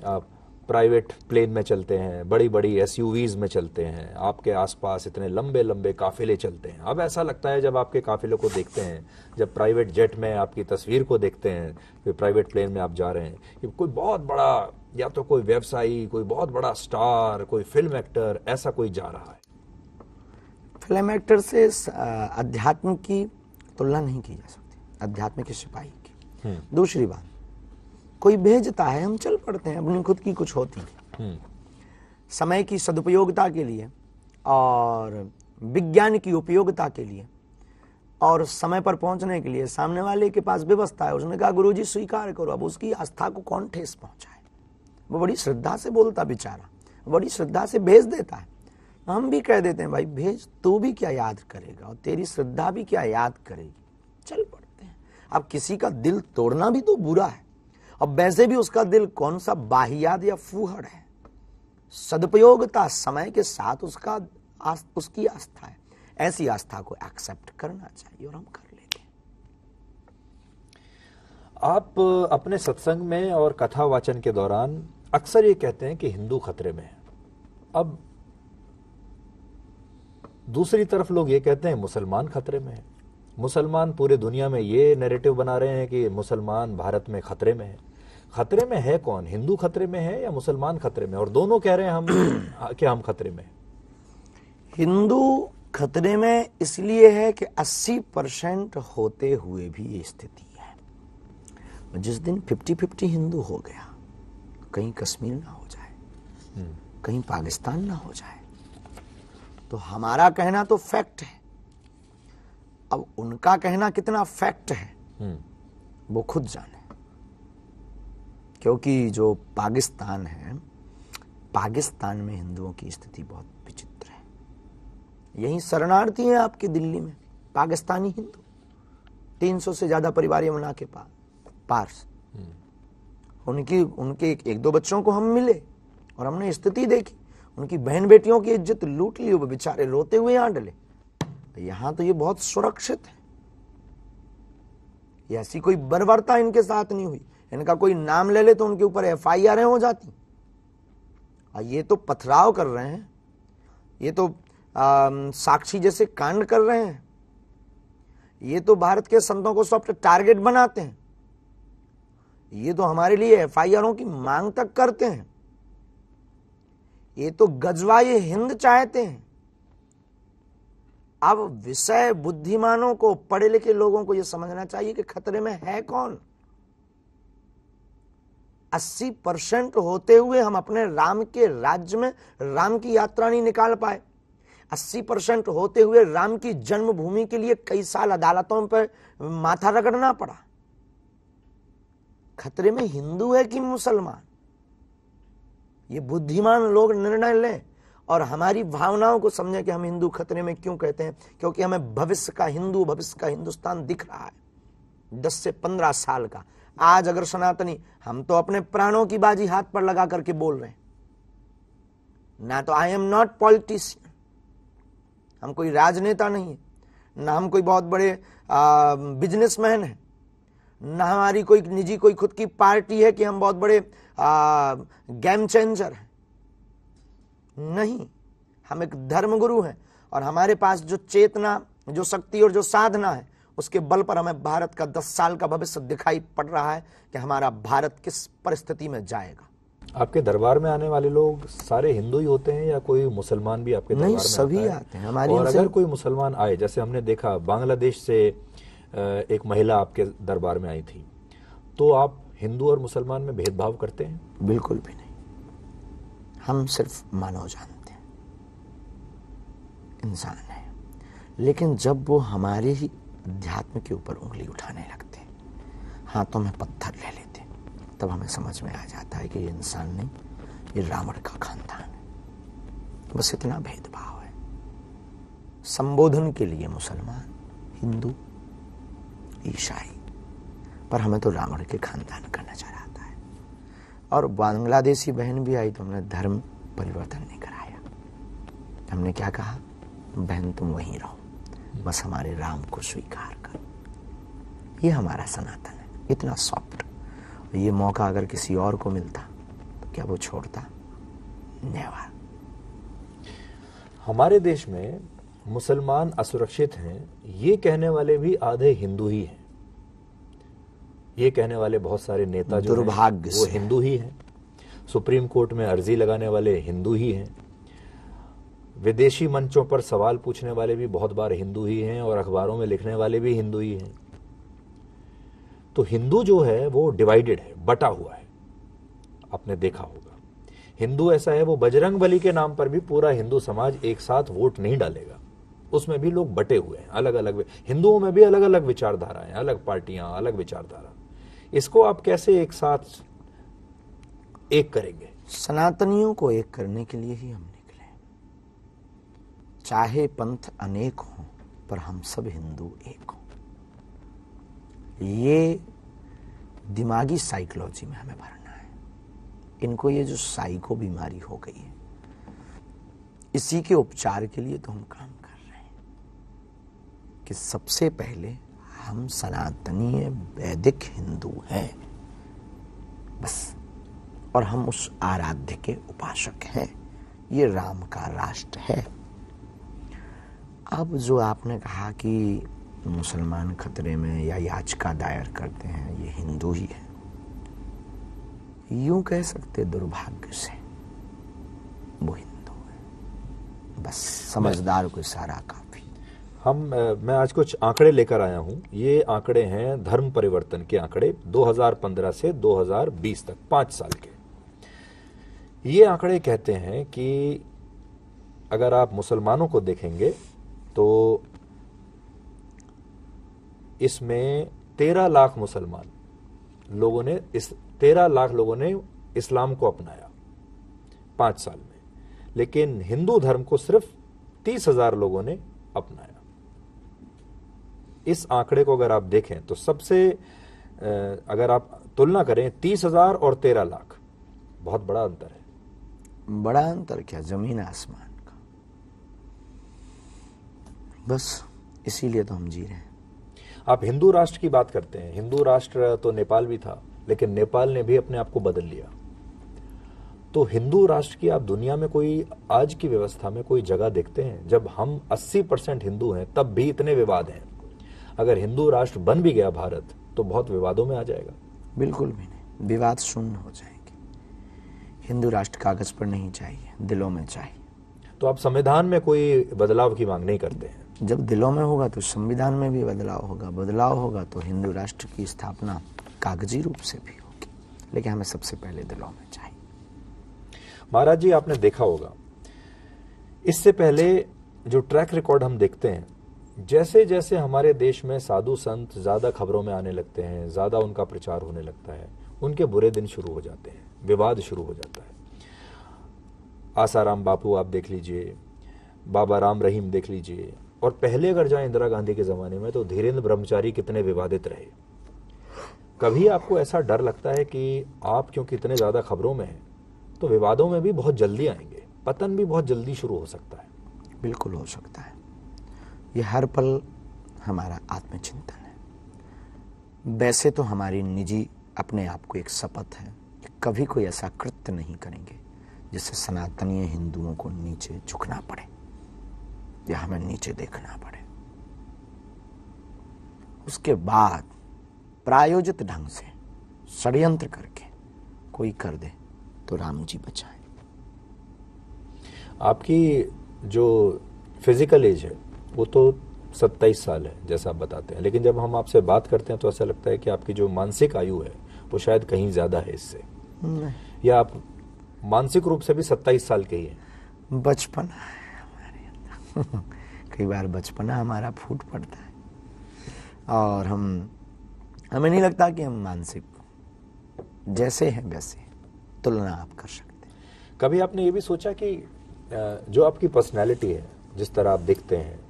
आप प्राइवेट प्लेन में चलते हैं बड़ी बड़ी एस में चलते हैं आपके आसपास इतने लंबे लंबे काफिले चलते हैं अब ऐसा लगता है जब आपके काफिलों को देखते हैं जब प्राइवेट जेट में आपकी तस्वीर को देखते हैं फिर प्राइवेट प्लेन में आप जा रहे हैं कि कोई बहुत बड़ा या तो कोई व्यवसायी कोई बहुत बड़ा स्टार कोई फिल्म एक्टर ऐसा कोई जा रहा है फिल्म एक्टर से अध्यात्म की तुलना नहीं की जा सकती अध्यात्म के सिपाही की हम्म। दूसरी बात कोई भेजता है हम चल पड़ते हैं अपनी खुद की कुछ होती है हम्म। समय की सदुपयोगता के लिए और विज्ञान की उपयोगिता के लिए और समय पर पहुंचने के लिए सामने वाले के पास व्यवस्था है उसने कहा गुरु जी स्वीकार करो अब उसकी आस्था को कौन ठेस पहुंचाए वो बड़ी श्रद्धा से बोलता बेचारा बड़ी श्रद्धा से भेज देता है हम भी कह देते हैं भाई भेज तू भी क्या याद करेगा और तेरी श्रद्धा भी क्या याद करेगी चल पड़ते हैं अब किसी का दिल तोड़ना भी तो बुरा है अब वैसे भी उसका दिल कौन सा बाहियात या फूहड़ है सदुपयोगता समय के साथ उसका आस, उसकी आस्था है ऐसी आस्था को एक्सेप्ट करना चाहिए और हम कर लेते हैं आप अपने सत्संग में और कथा वाचन के दौरान अक्सर ये कहते हैं कि हिंदू खतरे में है अब दूसरी तरफ लोग ये कहते हैं मुसलमान खतरे में है मुसलमान पूरे दुनिया में ये नैरेटिव बना रहे हैं कि मुसलमान भारत में खतरे में है खतरे में है कौन हिंदू खतरे में है या मुसलमान खतरे में और दोनों कह रहे हैं हम कि हम खतरे में हिंदू खतरे में इसलिए है कि 80 परसेंट होते हुए भी ये स्थिति है जिस दिन 50 50 हिंदू हो गया कहीं कश्मीर ना हो जाए हम्म। कहीं पाकिस्तान ना हो जाए तो हमारा कहना तो फैक्ट है अब उनका कहना कितना फैक्ट है हम्म। वो खुद जाने क्योंकि जो पाकिस्तान है पाकिस्तान में हिंदुओं की स्थिति बहुत विचित्र है यही शरणार्थी है आपकी दिल्ली में पाकिस्तानी हिंदू 300 से ज्यादा परिवार यमुना के पास पार्स हम्म। उनकी उनके एक, एक दो बच्चों को हम मिले और हमने स्थिति देखी उनकी बहन बेटियों की इज्जत लूट ली वो बेचारे रोते हुए यहां डले तो यहां तो ये बहुत सुरक्षित है ऐसी कोई बर्बरता इनके साथ नहीं हुई इनका कोई नाम ले ले तो उनके ऊपर एफ आई आर हो जाती और ये तो पथराव कर रहे हैं ये तो आ, साक्षी जैसे कांड कर रहे हैं ये तो भारत के संतों को सॉफ्ट टारगेट बनाते हैं ये तो हमारे लिए एफ की मांग तक करते हैं ये तो गजवाए हिंद चाहते हैं अब विषय बुद्धिमानों को पढ़े लिखे लोगों को यह समझना चाहिए कि खतरे में है कौन 80 परसेंट होते हुए हम अपने राम के राज्य में राम की यात्रा नहीं निकाल पाए 80 परसेंट होते हुए राम की जन्मभूमि के लिए कई साल अदालतों पर माथा रगड़ना पड़ा खतरे में हिंदू है कि मुसलमान ये बुद्धिमान लोग निर्णय लें और हमारी भावनाओं को समझें कि हम हिंदू खतरे में क्यों कहते हैं क्योंकि हमें भविष्य का हिंदू भविष्य का हिंदुस्तान दिख रहा है दस से पंद्रह साल का आज अगर सनातनी हम तो अपने प्राणों की बाजी हाथ पर लगा करके बोल रहे हैं ना तो आई एम नॉट पॉलिटिशियन हम कोई राजनेता नहीं है ना हम कोई बहुत बड़े बिजनेसमैन है ना हमारी कोई निजी कोई खुद की पार्टी है कि हम बहुत बड़े आ, गेम चेंजर हैं नहीं हम एक धर्मगुरु हैं और हमारे पास जो चेतना जो शक्ति और जो साधना है उसके बल पर हमें भारत का दस साल का भविष्य दिखाई पड़ रहा है कि हमारा भारत किस परिस्थिति में जाएगा आपके दरबार में आने वाले लोग सारे हिंदू ही होते हैं या कोई मुसलमान भी आपके दरबार में सभी आते हैं हमारे और अगर कोई मुसलमान आए जैसे हमने देखा बांग्लादेश से एक महिला आपके दरबार में आई थी तो आप हिंदू और मुसलमान में भेदभाव करते हैं बिल्कुल भी नहीं हम सिर्फ मानव जानते हैं इंसान है लेकिन जब वो हमारे ही अध्यात्म के ऊपर उंगली उठाने लगते हैं हाथों में पत्थर ले लेते हैं तब हमें समझ में आ जाता है कि ये इंसान नहीं ये रावण का खानदान है बस इतना भेदभाव है संबोधन के लिए मुसलमान हिंदू ईसाई पर हमें तो रावण के खानदान का नजर और बांग्लादेशी बहन भी आई तो हमने धर्म परिवर्तन नहीं कराया हमने क्या कहा बहन तुम वहीं रहो बस हमारे राम को स्वीकार करो ये हमारा सनातन है इतना सॉफ्ट ये मौका अगर किसी और को मिलता तो क्या वो छोड़ता नेवर हमारे देश में मुसलमान असुरक्षित हैं ये कहने वाले भी आधे हिंदू ही हैं ये कहने वाले बहुत सारे नेता जो दुर्भाग्य वो हिंदू ही हैं सुप्रीम कोर्ट में अर्जी लगाने वाले हिंदू ही हैं विदेशी मंचों पर सवाल पूछने वाले भी बहुत बार हिंदू ही हैं और अखबारों में लिखने वाले भी हिंदू ही हैं तो हिंदू जो है वो डिवाइडेड है बटा हुआ है आपने देखा होगा हिंदू ऐसा है वो बजरंग बली के नाम पर भी पूरा हिंदू समाज एक साथ वोट नहीं डालेगा उसमें भी लोग बटे हुए हैं अलग अलग हिंदुओं में भी अलग अलग विचारधाराएं अलग पार्टियां अलग विचारधारा इसको आप कैसे एक साथ एक करेंगे सनातनियों को एक करने के लिए ही हम निकले चाहे पंथ अनेक हो पर हम सब हिंदू एक हो ये दिमागी साइकोलॉजी में हमें भरना है इनको ये जो साइको बीमारी हो गई है इसी के उपचार के लिए तो हम काम कर रहे हैं कि सबसे पहले हम सनातनीय वैदिक हिंदू हैं बस और हम उस आराध्य के उपासक हैं ये राम का राष्ट्र है अब जो आपने कहा कि मुसलमान खतरे में या याचिका दायर करते हैं ये हिंदू ही है यूं कह सकते दुर्भाग्य से वो हिंदू है बस समझदार को सारा काम हम मैं आज कुछ आंकड़े लेकर आया हूं ये आंकड़े हैं धर्म परिवर्तन के आंकड़े 2015 से 2020 तक पांच साल के ये आंकड़े कहते हैं कि अगर आप मुसलमानों को देखेंगे तो इसमें तेरह लाख मुसलमान लोगों ने इस तेरह लाख लोगों ने इस्लाम को अपनाया पांच साल में लेकिन हिंदू धर्म को सिर्फ तीस हजार लोगों ने अपनाया इस आंकड़े को अगर आप देखें तो सबसे अगर आप तुलना करें तीस हजार और तेरह लाख बहुत बड़ा अंतर है बड़ा अंतर क्या जमीन आसमान का बस इसीलिए तो हम जी रहे हैं आप हिंदू राष्ट्र की बात करते हैं हिंदू राष्ट्र तो नेपाल भी था लेकिन नेपाल ने भी अपने आप को बदल लिया तो हिंदू राष्ट्र की आप दुनिया में कोई आज की व्यवस्था में कोई जगह देखते हैं जब हम 80 परसेंट हिंदू हैं तब भी इतने विवाद हैं अगर हिंदू राष्ट्र बन भी गया भारत तो बहुत विवादों में आ जाएगा बिल्कुल भी नहीं विवाद शून्य हो जाएंगे हिंदू राष्ट्र कागज पर नहीं चाहिए दिलों में चाहिए तो आप संविधान में कोई बदलाव की मांग नहीं करते हैं जब दिलों में होगा तो संविधान में भी बदलाव होगा बदलाव होगा तो हिंदू राष्ट्र की स्थापना कागजी रूप से भी होगी लेकिन हमें सबसे पहले दिलों में चाहिए महाराज जी आपने देखा होगा इससे पहले जो ट्रैक रिकॉर्ड हम देखते हैं जैसे जैसे हमारे देश में साधु संत ज़्यादा खबरों में आने लगते हैं ज़्यादा उनका प्रचार होने लगता है उनके बुरे दिन शुरू हो जाते हैं विवाद शुरू हो जाता है आसाराम बापू आप देख लीजिए बाबा राम रहीम देख लीजिए और पहले अगर जाए इंदिरा गांधी के ज़माने में तो धीरेन्द्र ब्रह्मचारी कितने विवादित रहे कभी आपको ऐसा डर लगता है कि आप क्योंकि इतने ज़्यादा खबरों में हैं तो विवादों में भी बहुत जल्दी आएंगे पतन भी बहुत जल्दी शुरू हो सकता है बिल्कुल हो सकता है ये हर पल हमारा आत्मचिंतन है वैसे तो हमारी निजी अपने आप को एक शपथ है कि कभी कोई ऐसा कृत्य नहीं करेंगे जिससे सनातनीय हिंदुओं को नीचे झुकना पड़े या हमें नीचे देखना पड़े उसके बाद प्रायोजित ढंग से षड्यंत्र करके कोई कर दे तो राम जी बचाए आपकी जो फिजिकल एज है वो तो सत्ताईस साल है जैसा आप बताते हैं लेकिन जब हम आपसे बात करते हैं तो ऐसा लगता है कि आपकी जो मानसिक आयु है वो शायद कहीं ज्यादा है इससे या आप मानसिक रूप से भी सत्ताईस साल के ही है बचपन है कई बार बचपना हमारा फूट पड़ता है और हम हमें नहीं लगता कि हम मानसिक जैसे हैं वैसे तुलना आप कर सकते हैं कभी आपने ये भी सोचा कि जो आपकी पर्सनैलिटी है जिस तरह आप दिखते हैं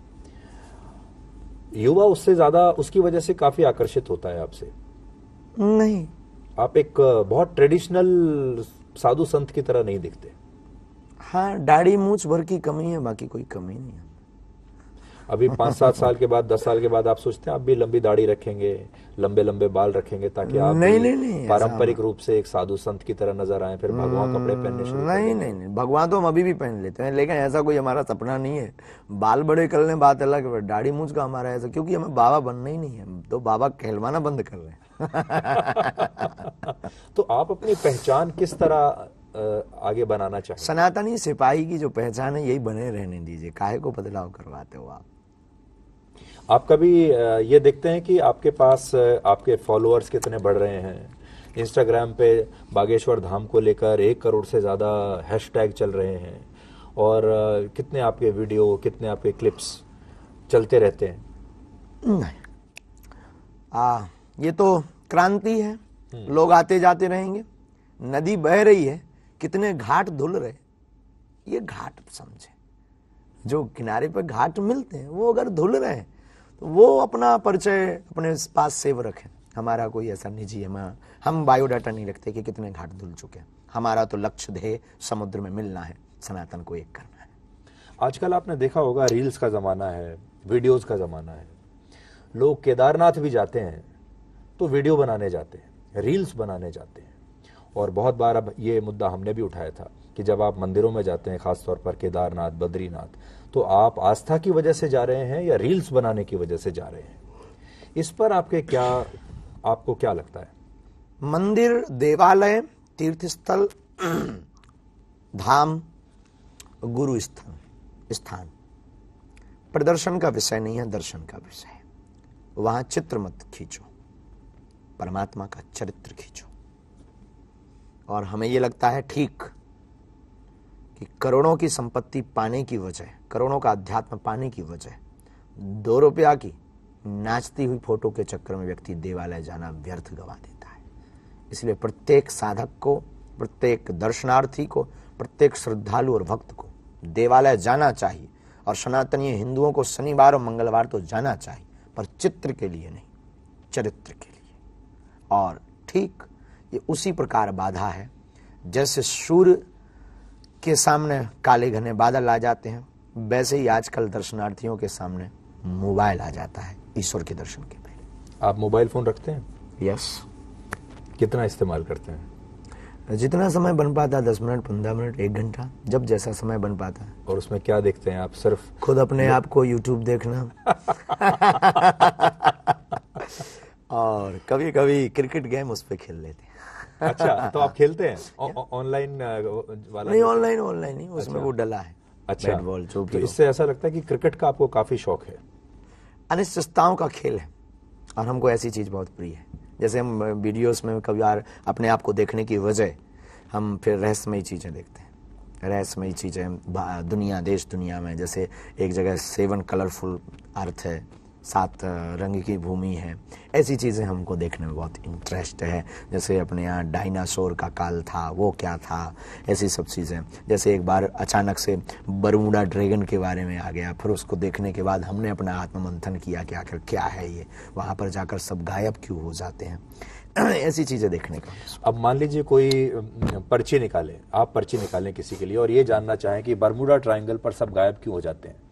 युवा उससे ज्यादा उसकी वजह से काफी आकर्षित होता है आपसे नहीं आप एक बहुत ट्रेडिशनल साधु संत की तरह नहीं दिखते हाँ दाढ़ी मूछ भर की कमी है बाकी कोई कमी नहीं है अभी पांच सात साल के बाद दस साल के बाद आप सोचते हैं आप भी लंबी दाढ़ी रखेंगे लंबे लंबे बाल रखेंगे ताकि आप नहीं नहीं नहीं पारंपरिक रूप से एक साधु संत की तरह नजर आए फिर भगवान कपड़े हम्म, पहनने शुरू नहीं नहीं नहीं भगवान तो हम अभी भी पहन लेते हैं लेकिन ऐसा कोई हमारा सपना नहीं है बाल बड़े करने बात अलग है दाढ़ी मूछ का हमारा ऐसा क्योंकि हमें बाबा बनना ही नहीं है तो बाबा कहलवाना बंद कर रहे हैं तो आप अपनी पहचान किस तरह आगे बनाना चाहिए सनातनी सिपाही की जो पहचान है यही बने रहने दीजिए काहे को बदलाव करवाते हो आप आप कभी ये देखते हैं कि आपके पास आपके फॉलोअर्स कितने बढ़ रहे हैं इंस्टाग्राम पे बागेश्वर धाम को लेकर एक करोड़ से ज़्यादा हैशटैग चल रहे हैं और कितने आपके वीडियो कितने आपके क्लिप्स चलते रहते हैं आ, ये तो क्रांति है हम्म। लोग आते जाते रहेंगे नदी बह रही है कितने घाट धुल रहे ये घाट समझे जो किनारे पर घाट मिलते हैं वो अगर धुल रहे हैं तो वो अपना परिचय अपने पास सेव रखें हमारा कोई ऐसा निजी है माँ हम बायोडाटा नहीं रखते कि कितने घाट धुल चुके हैं हमारा तो लक्ष्य ध्येय समुद्र में मिलना है सनातन को एक करना है आजकल आपने देखा होगा रील्स का ज़माना है वीडियोस का ज़माना है लोग केदारनाथ भी जाते हैं तो वीडियो बनाने जाते हैं रील्स बनाने जाते हैं और बहुत बार अब ये मुद्दा हमने भी उठाया था कि जब आप मंदिरों में जाते हैं खासतौर पर केदारनाथ बद्रीनाथ तो आप आस्था की वजह से जा रहे हैं या रील्स बनाने की वजह से जा रहे हैं इस पर आपके क्या आपको क्या लगता है मंदिर देवालय तीर्थस्थल धाम गुरु स्थान स्थान प्रदर्शन का विषय नहीं है दर्शन का विषय है वहां चित्र मत खींचो परमात्मा का चरित्र खींचो और हमें यह लगता है ठीक कि करोड़ों की संपत्ति पाने की वजह करोड़ों का अध्यात्म पाने की वजह दो रुपया की नाचती हुई फोटो के चक्कर में व्यक्ति देवालय जाना व्यर्थ गवा देता है इसलिए प्रत्येक साधक को प्रत्येक दर्शनार्थी को प्रत्येक श्रद्धालु और भक्त को देवालय जाना चाहिए और सनातनीय हिंदुओं को शनिवार और मंगलवार तो जाना चाहिए पर चित्र के लिए नहीं चरित्र के लिए और ठीक ये उसी प्रकार बाधा है जैसे सूर्य के सामने काले घने बादल आ जाते हैं वैसे ही आजकल दर्शनार्थियों के सामने मोबाइल आ जाता है ईश्वर के दर्शन के पहले आप मोबाइल फोन रखते हैं यस कितना इस्तेमाल करते हैं जितना समय बन पाता है दस मिनट पंद्रह मिनट एक घंटा जब जैसा समय बन पाता है और उसमें क्या देखते हैं आप सिर्फ खुद अपने आप को यूट्यूब देखना और कभी कभी क्रिकेट गेम उस पर खेल लेते हैं अच्छा तो आप खेलते हैं ऑनलाइन uh, वाला नहीं ऑनलाइन ऑनलाइन नहीं उसमें अच्छा। वो डला है अच्छा बैट बॉल जो तो इससे ऐसा लगता है कि क्रिकेट का आपको काफी शौक है अनिश्चितताओं का खेल है और हमको ऐसी चीज बहुत प्रिय है जैसे हम वीडियोस uh, में कभी यार अपने आप को देखने की वजह हम फिर रहस्यमय चीजें देखते हैं रहस्यमय चीज़ें दुनिया देश दुनिया में जैसे एक जगह सेवन कलरफुल अर्थ है सात रंग की भूमि है ऐसी चीज़ें हमको देखने में बहुत इंटरेस्ट है जैसे अपने यहाँ डायनासोर का काल था वो क्या था ऐसी सब चीज़ें जैसे एक बार अचानक से बरमुडा ड्रैगन के बारे में आ गया फिर उसको देखने के बाद हमने अपना आत्ममंथन किया कि आखिर क्या है ये वहाँ पर जाकर सब गायब क्यों हो जाते हैं ऐसी चीज़ें देखने का अब मान लीजिए कोई पर्ची निकाले आप पर्ची निकालें किसी के लिए और ये जानना चाहें कि बरमुडा ट्राइंगल पर सब गायब क्यों हो जाते हैं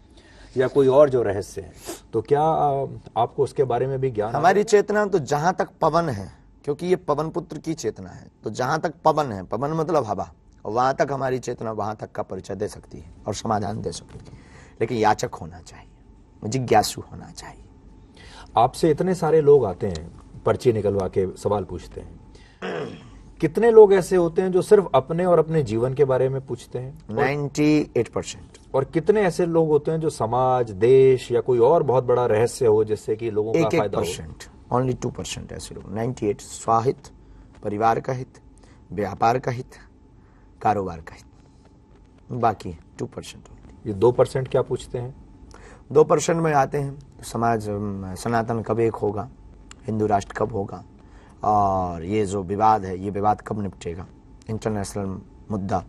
या कोई और जो रहस्य है तो क्या आपको उसके बारे में भी ज्ञान हमारी चेतना तो जहां तक पवन है क्योंकि ये पवन पुत्र की चेतना है तो जहां तक पवन है पवन मतलब हवा वहां तक हमारी चेतना वहां तक का परिचय दे सकती है और समाधान दे सकती है लेकिन याचक होना चाहिए जिज्ञासु होना चाहिए आपसे इतने सारे लोग आते हैं पर्ची निकलवा के सवाल पूछते हैं कितने लोग ऐसे होते हैं जो सिर्फ अपने और अपने जीवन के बारे में पूछते हैं नाइन्टी एट परसेंट और कितने ऐसे लोग होते हैं जो समाज देश या कोई और बहुत बड़ा रहस्य हो जिससे कि लोगों एक, का फायदा परसेंट ओनली टू परसेंट ऐसे लोग नाइन्टी एट स्वाहित परिवार का हित व्यापार का हित कारोबार का हित बाकी टू परसेंट ये दो परसेंट क्या पूछते हैं दो परसेंट में आते हैं समाज सनातन कब एक होगा हिंदू राष्ट्र कब होगा और ये जो विवाद है ये विवाद कब निपटेगा इंटरनेशनल मुद्दा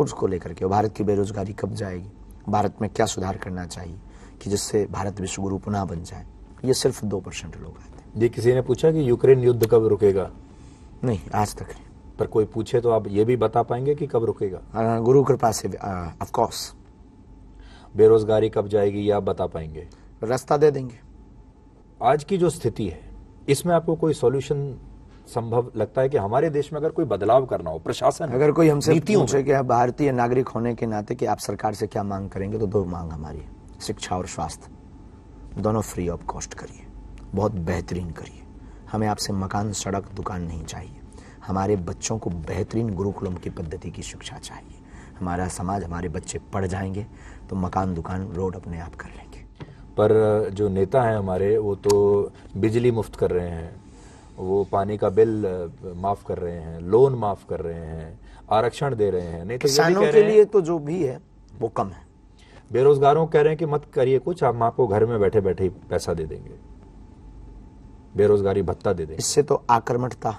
उसको लेकर के भारत की बेरोजगारी कब जाएगी भारत में क्या सुधार करना चाहिए कि जिससे भारत विश्वगुरु पुनः बन जाए ये सिर्फ दो परसेंट लोग आते हैं जी किसी ने पूछा कि यूक्रेन युद्ध कब रुकेगा नहीं आज तक नहीं पर कोई पूछे तो आप ये भी बता पाएंगे कि कब रुकेगा गुरु कृपा से ऑफकोर्स बेरोजगारी कब जाएगी ये आप बता पाएंगे रास्ता दे देंगे आज की जो स्थिति है इसमें आपको कोई सॉल्यूशन संभव लगता है कि हमारे देश में अगर कोई बदलाव करना हो प्रशासन अगर कोई हमसे पूछे कि भारतीय नागरिक होने के नाते कि आप सरकार से क्या मांग करेंगे तो दो मांग हमारी शिक्षा और स्वास्थ्य दोनों फ्री ऑफ कॉस्ट करिए बहुत बेहतरीन करिए हमें आपसे मकान सड़क दुकान नहीं चाहिए हमारे बच्चों को बेहतरीन गुरुकुलम की पद्धति की शिक्षा चाहिए हमारा समाज हमारे बच्चे पढ़ जाएंगे तो मकान दुकान रोड अपने आप कर लेंगे पर जो नेता हैं हमारे वो तो बिजली मुफ्त कर रहे हैं वो पानी का बिल माफ़ कर रहे हैं लोन माफ़ कर रहे हैं आरक्षण दे रहे हैं नहीं तो किसानों के लिए तो जो भी है वो कम है बेरोजगारों कह रहे हैं कि मत करिए कुछ हम आपको घर में बैठे बैठे पैसा दे देंगे बेरोजगारी भत्ता दे देंगे इससे तो आक्रमणता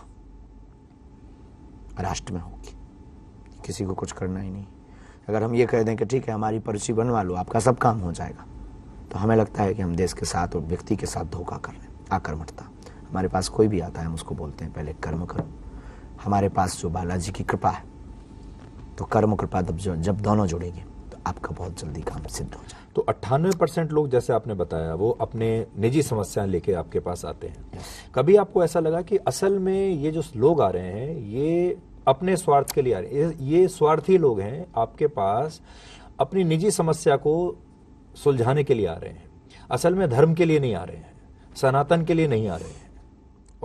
राष्ट्र में होगी किसी को कुछ करना ही नहीं अगर हम ये कह दें कि ठीक है हमारी पर्ची बनवा लो आपका सब काम हो जाएगा तो हमें लगता है कि हम देश के साथ और व्यक्ति के साथ धोखा कर रहे हैं आक्रमणता हमारे पास कोई भी आता है हम उसको बोलते हैं पहले कर्म करो हमारे पास जो बालाजी की कृपा है तो कर्म कृपा तब जब दोनों जुड़ेंगे तो आपका बहुत जल्दी काम सिद्ध हो जाए तो अट्ठानवे परसेंट लोग जैसे आपने बताया वो अपने निजी समस्याएं लेके आपके पास आते हैं कभी आपको ऐसा लगा कि असल में ये जो लोग आ रहे हैं ये अपने स्वार्थ के लिए आ रहे हैं ये स्वार्थी लोग हैं आपके पास अपनी निजी समस्या को सुलझाने के लिए आ रहे हैं असल में धर्म के लिए नहीं आ रहे हैं सनातन के लिए नहीं आ रहे हैं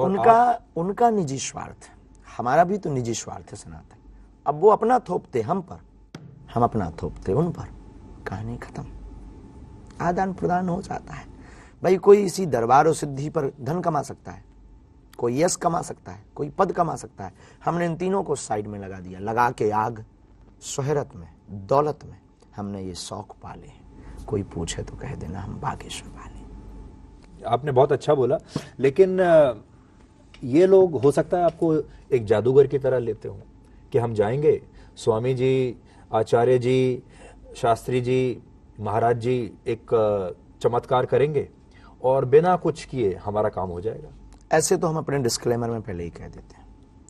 उनका उनका निजी स्वार्थ हमारा भी तो निजी स्वार्थ है सनातन अब वो अपना थोपते हम पर हम अपना थोपते उन पर कहानी खत्म आदान प्रदान हो जाता है भाई कोई इसी दरबार और सिद्धि पर धन कमा सकता है कोई यश कमा सकता है कोई पद कमा सकता है हमने इन तीनों को साइड में लगा दिया लगा के आग शहरत में दौलत में हमने ये शौक पाले कोई पूछे तो कह देना हम बागेश्वर पाले आपने बहुत अच्छा बोला लेकिन ये लोग हो सकता है आपको एक जादूगर की तरह लेते हो कि हम जाएंगे स्वामी जी आचार्य जी शास्त्री जी महाराज जी एक चमत्कार करेंगे और बिना कुछ किए हमारा काम हो जाएगा ऐसे तो हम अपने डिस्क्लेमर में पहले ही कह देते हैं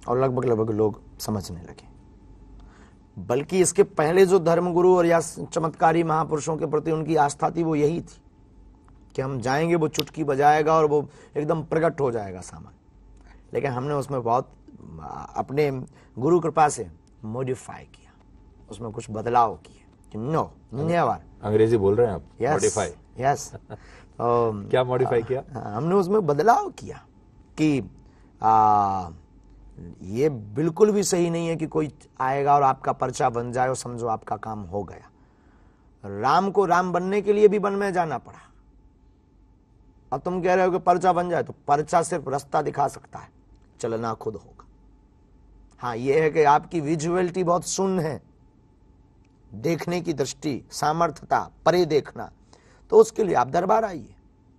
और लगभग लगभग लोग समझने लगे बल्कि इसके पहले जो धर्मगुरु और या चमत्कारी महापुरुषों के प्रति उनकी आस्था थी वो यही थी कि हम जाएंगे वो चुटकी बजाएगा और वो एकदम प्रकट हो जाएगा सामान लेकिन हमने उसमें बहुत अपने गुरु कृपा से मॉडिफाई किया उसमें कुछ बदलाव किए नो अं-, नेवर अंग्रेजी बोल रहे हैं आप मॉडिफाई यस तो, क्या मॉडिफाई किया हमने उसमें बदलाव किया कि आ, ये बिल्कुल भी सही नहीं है कि कोई आएगा और आपका पर्चा बन जाए और समझो आपका काम हो गया राम को राम बनने के लिए भी वन में जाना पड़ा अब तुम कह रहे हो कि पर्चा बन जाए तो पर्चा सिर्फ रास्ता दिखा सकता है चलना खुद होगा हाँ यह है कि आपकी विजुअलिटी बहुत सुन है देखने की दृष्टि सामर्थ्यता परे देखना तो उसके लिए आप दरबार आइए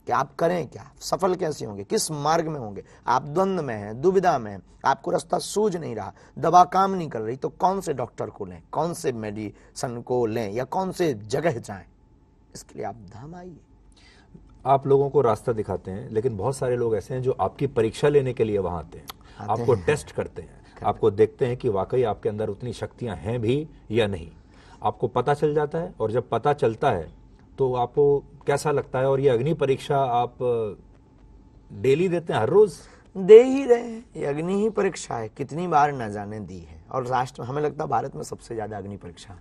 कि आप करें क्या सफल कैसे होंगे किस मार्ग में होंगे आप द्वंद्व में हैं दुविधा में हैं आपको रास्ता सूझ नहीं रहा दवा काम नहीं कर रही तो कौन से डॉक्टर को लें कौन से मेडिसन को लें या कौन से जगह जाएं इसके लिए आप धाम आइए आप लोगों को रास्ता दिखाते हैं लेकिन बहुत सारे लोग ऐसे हैं जो आपकी परीक्षा लेने के लिए वहां आते हैं आपको हैं। टेस्ट करते हैं आपको देखते हैं कि वाकई आपके अंदर उतनी शक्तियां हैं भी या नहीं आपको पता चल जाता है और जब पता चलता है तो आपको कैसा लगता है और ये अग्नि परीक्षा आप डेली देते हैं हर रोज़ दे ही रहे हैं ये अग्नि ही परीक्षा है कितनी बार न जाने दी है और राष्ट्र हमें लगता है भारत में सबसे ज़्यादा अग्नि परीक्षा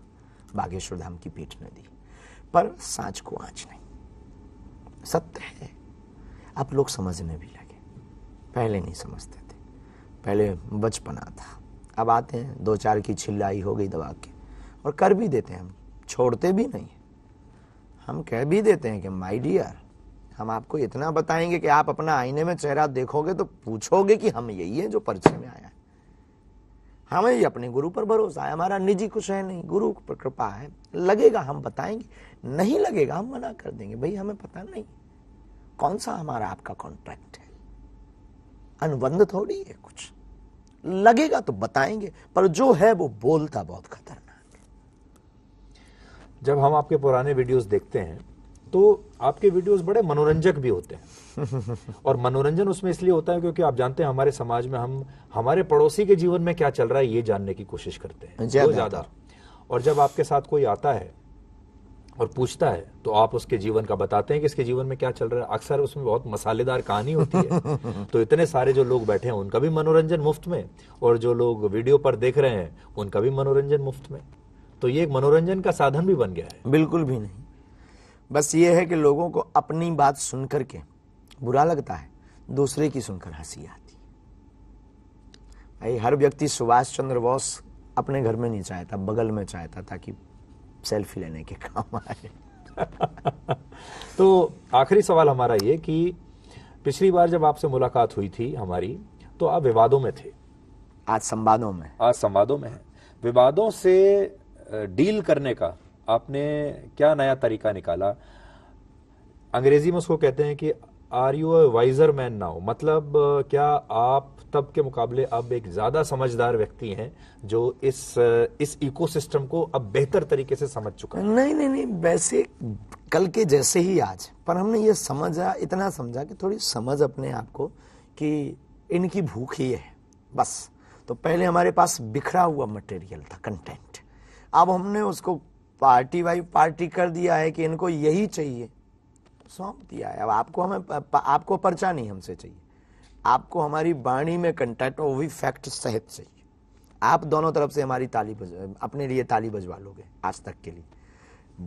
बागेश्वर धाम की पीठ ने दी पर सांच को आँच नहीं सत्य है अब लोग समझने भी लगे पहले नहीं समझते थे पहले बचपना था अब आते हैं दो चार की छिल्लाई हो गई दबा के और कर भी देते हैं हम छोड़ते भी नहीं हम कह भी देते हैं कि माय डियर हम आपको इतना बताएंगे कि आप अपना आईने में चेहरा देखोगे तो पूछोगे कि हम यही है जो पर्चे में आया है हमें ही अपने गुरु पर भरोसा है हमारा निजी कुछ है नहीं गुरु पर कृपा है लगेगा हम बताएंगे नहीं लगेगा हम मना कर देंगे भाई हमें पता नहीं कौन सा हमारा आपका कॉन्ट्रैक्ट है अनुबंध थोड़ी है कुछ लगेगा तो बताएंगे पर जो है वो बोलता बहुत खतरनाक है जब हम आपके पुराने वीडियोस देखते हैं तो आपके वीडियोस बड़े मनोरंजक भी होते हैं और मनोरंजन उसमें इसलिए होता है क्योंकि आप जानते हैं हमारे समाज में हम हमारे पड़ोसी के जीवन में क्या चल रहा है ये जानने की कोशिश करते हैं ज्यादा ज्यादा और जब आपके साथ कोई आता है और पूछता है तो आप उसके जीवन का बताते हैं कि इसके जीवन में क्या चल रहा है अक्सर उसमें बहुत मसालेदार कहानी होती है तो इतने सारे जो लोग बैठे हैं उनका भी मनोरंजन मुफ्त में और जो लोग वीडियो पर देख रहे हैं उनका भी मनोरंजन मुफ्त में तो ये एक मनोरंजन का साधन भी बन गया है बिल्कुल भी नहीं बस ये है कि लोगों को अपनी बात सुन करके बुरा लगता है दूसरे की सुनकर हंसी आती भाई हर व्यक्ति सुभाष चंद्र बोस अपने घर में नहीं चाहता बगल में चाहता ताकि सेल्फी लेने के काम आए तो आखिरी सवाल हमारा ये कि पिछली बार जब आपसे मुलाकात हुई थी हमारी तो आप विवादों में थे आज संवादों में आज संवादों में है विवादों से डील करने का आपने क्या नया तरीका निकाला अंग्रेजी में उसको कहते हैं कि are you wiser man now मतलब क्या आप तब के मुकाबले अब एक ज़्यादा समझदार व्यक्ति हैं जो इस इस इकोसिस्टम को अब बेहतर तरीके से समझ चुका है नहीं नहीं नहीं वैसे कल के जैसे ही आज पर हमने ये समझा इतना समझा कि थोड़ी समझ अपने आप को कि इनकी भूख ही है बस तो पहले हमारे पास बिखरा हुआ मटेरियल था कंटेंट अब हमने उसको पार्टी वाई पार्टी कर दिया है कि इनको यही चाहिए सौंप दिया है अब आपको हमें आपको पर्चा नहीं हमसे चाहिए आपको हमारी बाणी में कंटेक्ट और वो भी फैक्ट सहित चाहिए आप दोनों तरफ से हमारी ताली बज अपने लिए ताली बजवा लोगे आज तक के लिए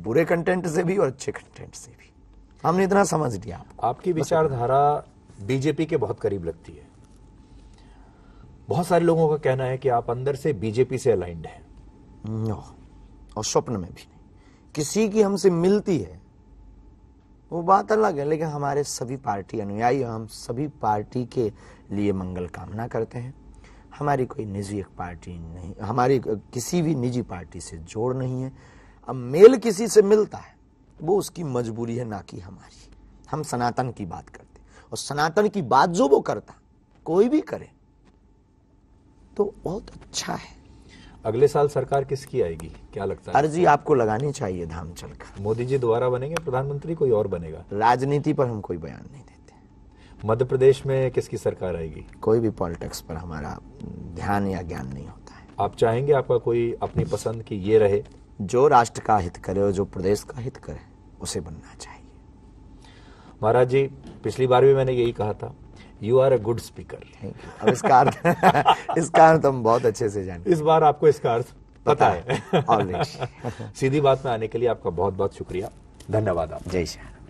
बुरे कंटेंट से भी और अच्छे कंटेंट से भी हमने इतना समझ लिया आपको आपकी विचारधारा बीजेपी के बहुत करीब लगती है बहुत सारे लोगों का कहना है कि आप अंदर से बीजेपी से अलाइंड हैं और स्वप्न में भी नहीं किसी की हमसे मिलती है वो बात अलग है लेकिन हमारे सभी पार्टी अनुयायी हम सभी पार्टी के लिए मंगल कामना करते हैं हमारी कोई निजी एक पार्टी नहीं हमारी किसी भी निजी पार्टी से जोड़ नहीं है अब मेल किसी से मिलता है वो उसकी मजबूरी है ना कि हमारी हम सनातन की बात करते और सनातन की बात जो वो करता कोई भी करे तो बहुत अच्छा है अगले साल सरकार किसकी आएगी क्या लगता है अर्जी आपको लगानी चाहिए धाम चल मोदी जी दोबारा बनेंगे प्रधानमंत्री कोई और बनेगा राजनीति पर हम कोई बयान नहीं देते मध्य प्रदेश में किसकी सरकार आएगी कोई भी पॉलिटिक्स पर हमारा ध्यान या ज्ञान नहीं होता है आप चाहेंगे आपका कोई अपनी पसंद की ये रहे जो राष्ट्र का हित करे और जो प्रदेश का हित करे उसे बनना चाहिए महाराज जी पिछली बार भी मैंने यही कहा था you are a good speaker अब इसका अर्थ इसका अर्थ हम बहुत अच्छे से जानते इस बार आपको इसका अर्थ पता, है, है। सीधी बात में आने के लिए आपका बहुत बहुत शुक्रिया धन्यवाद आप जय श्री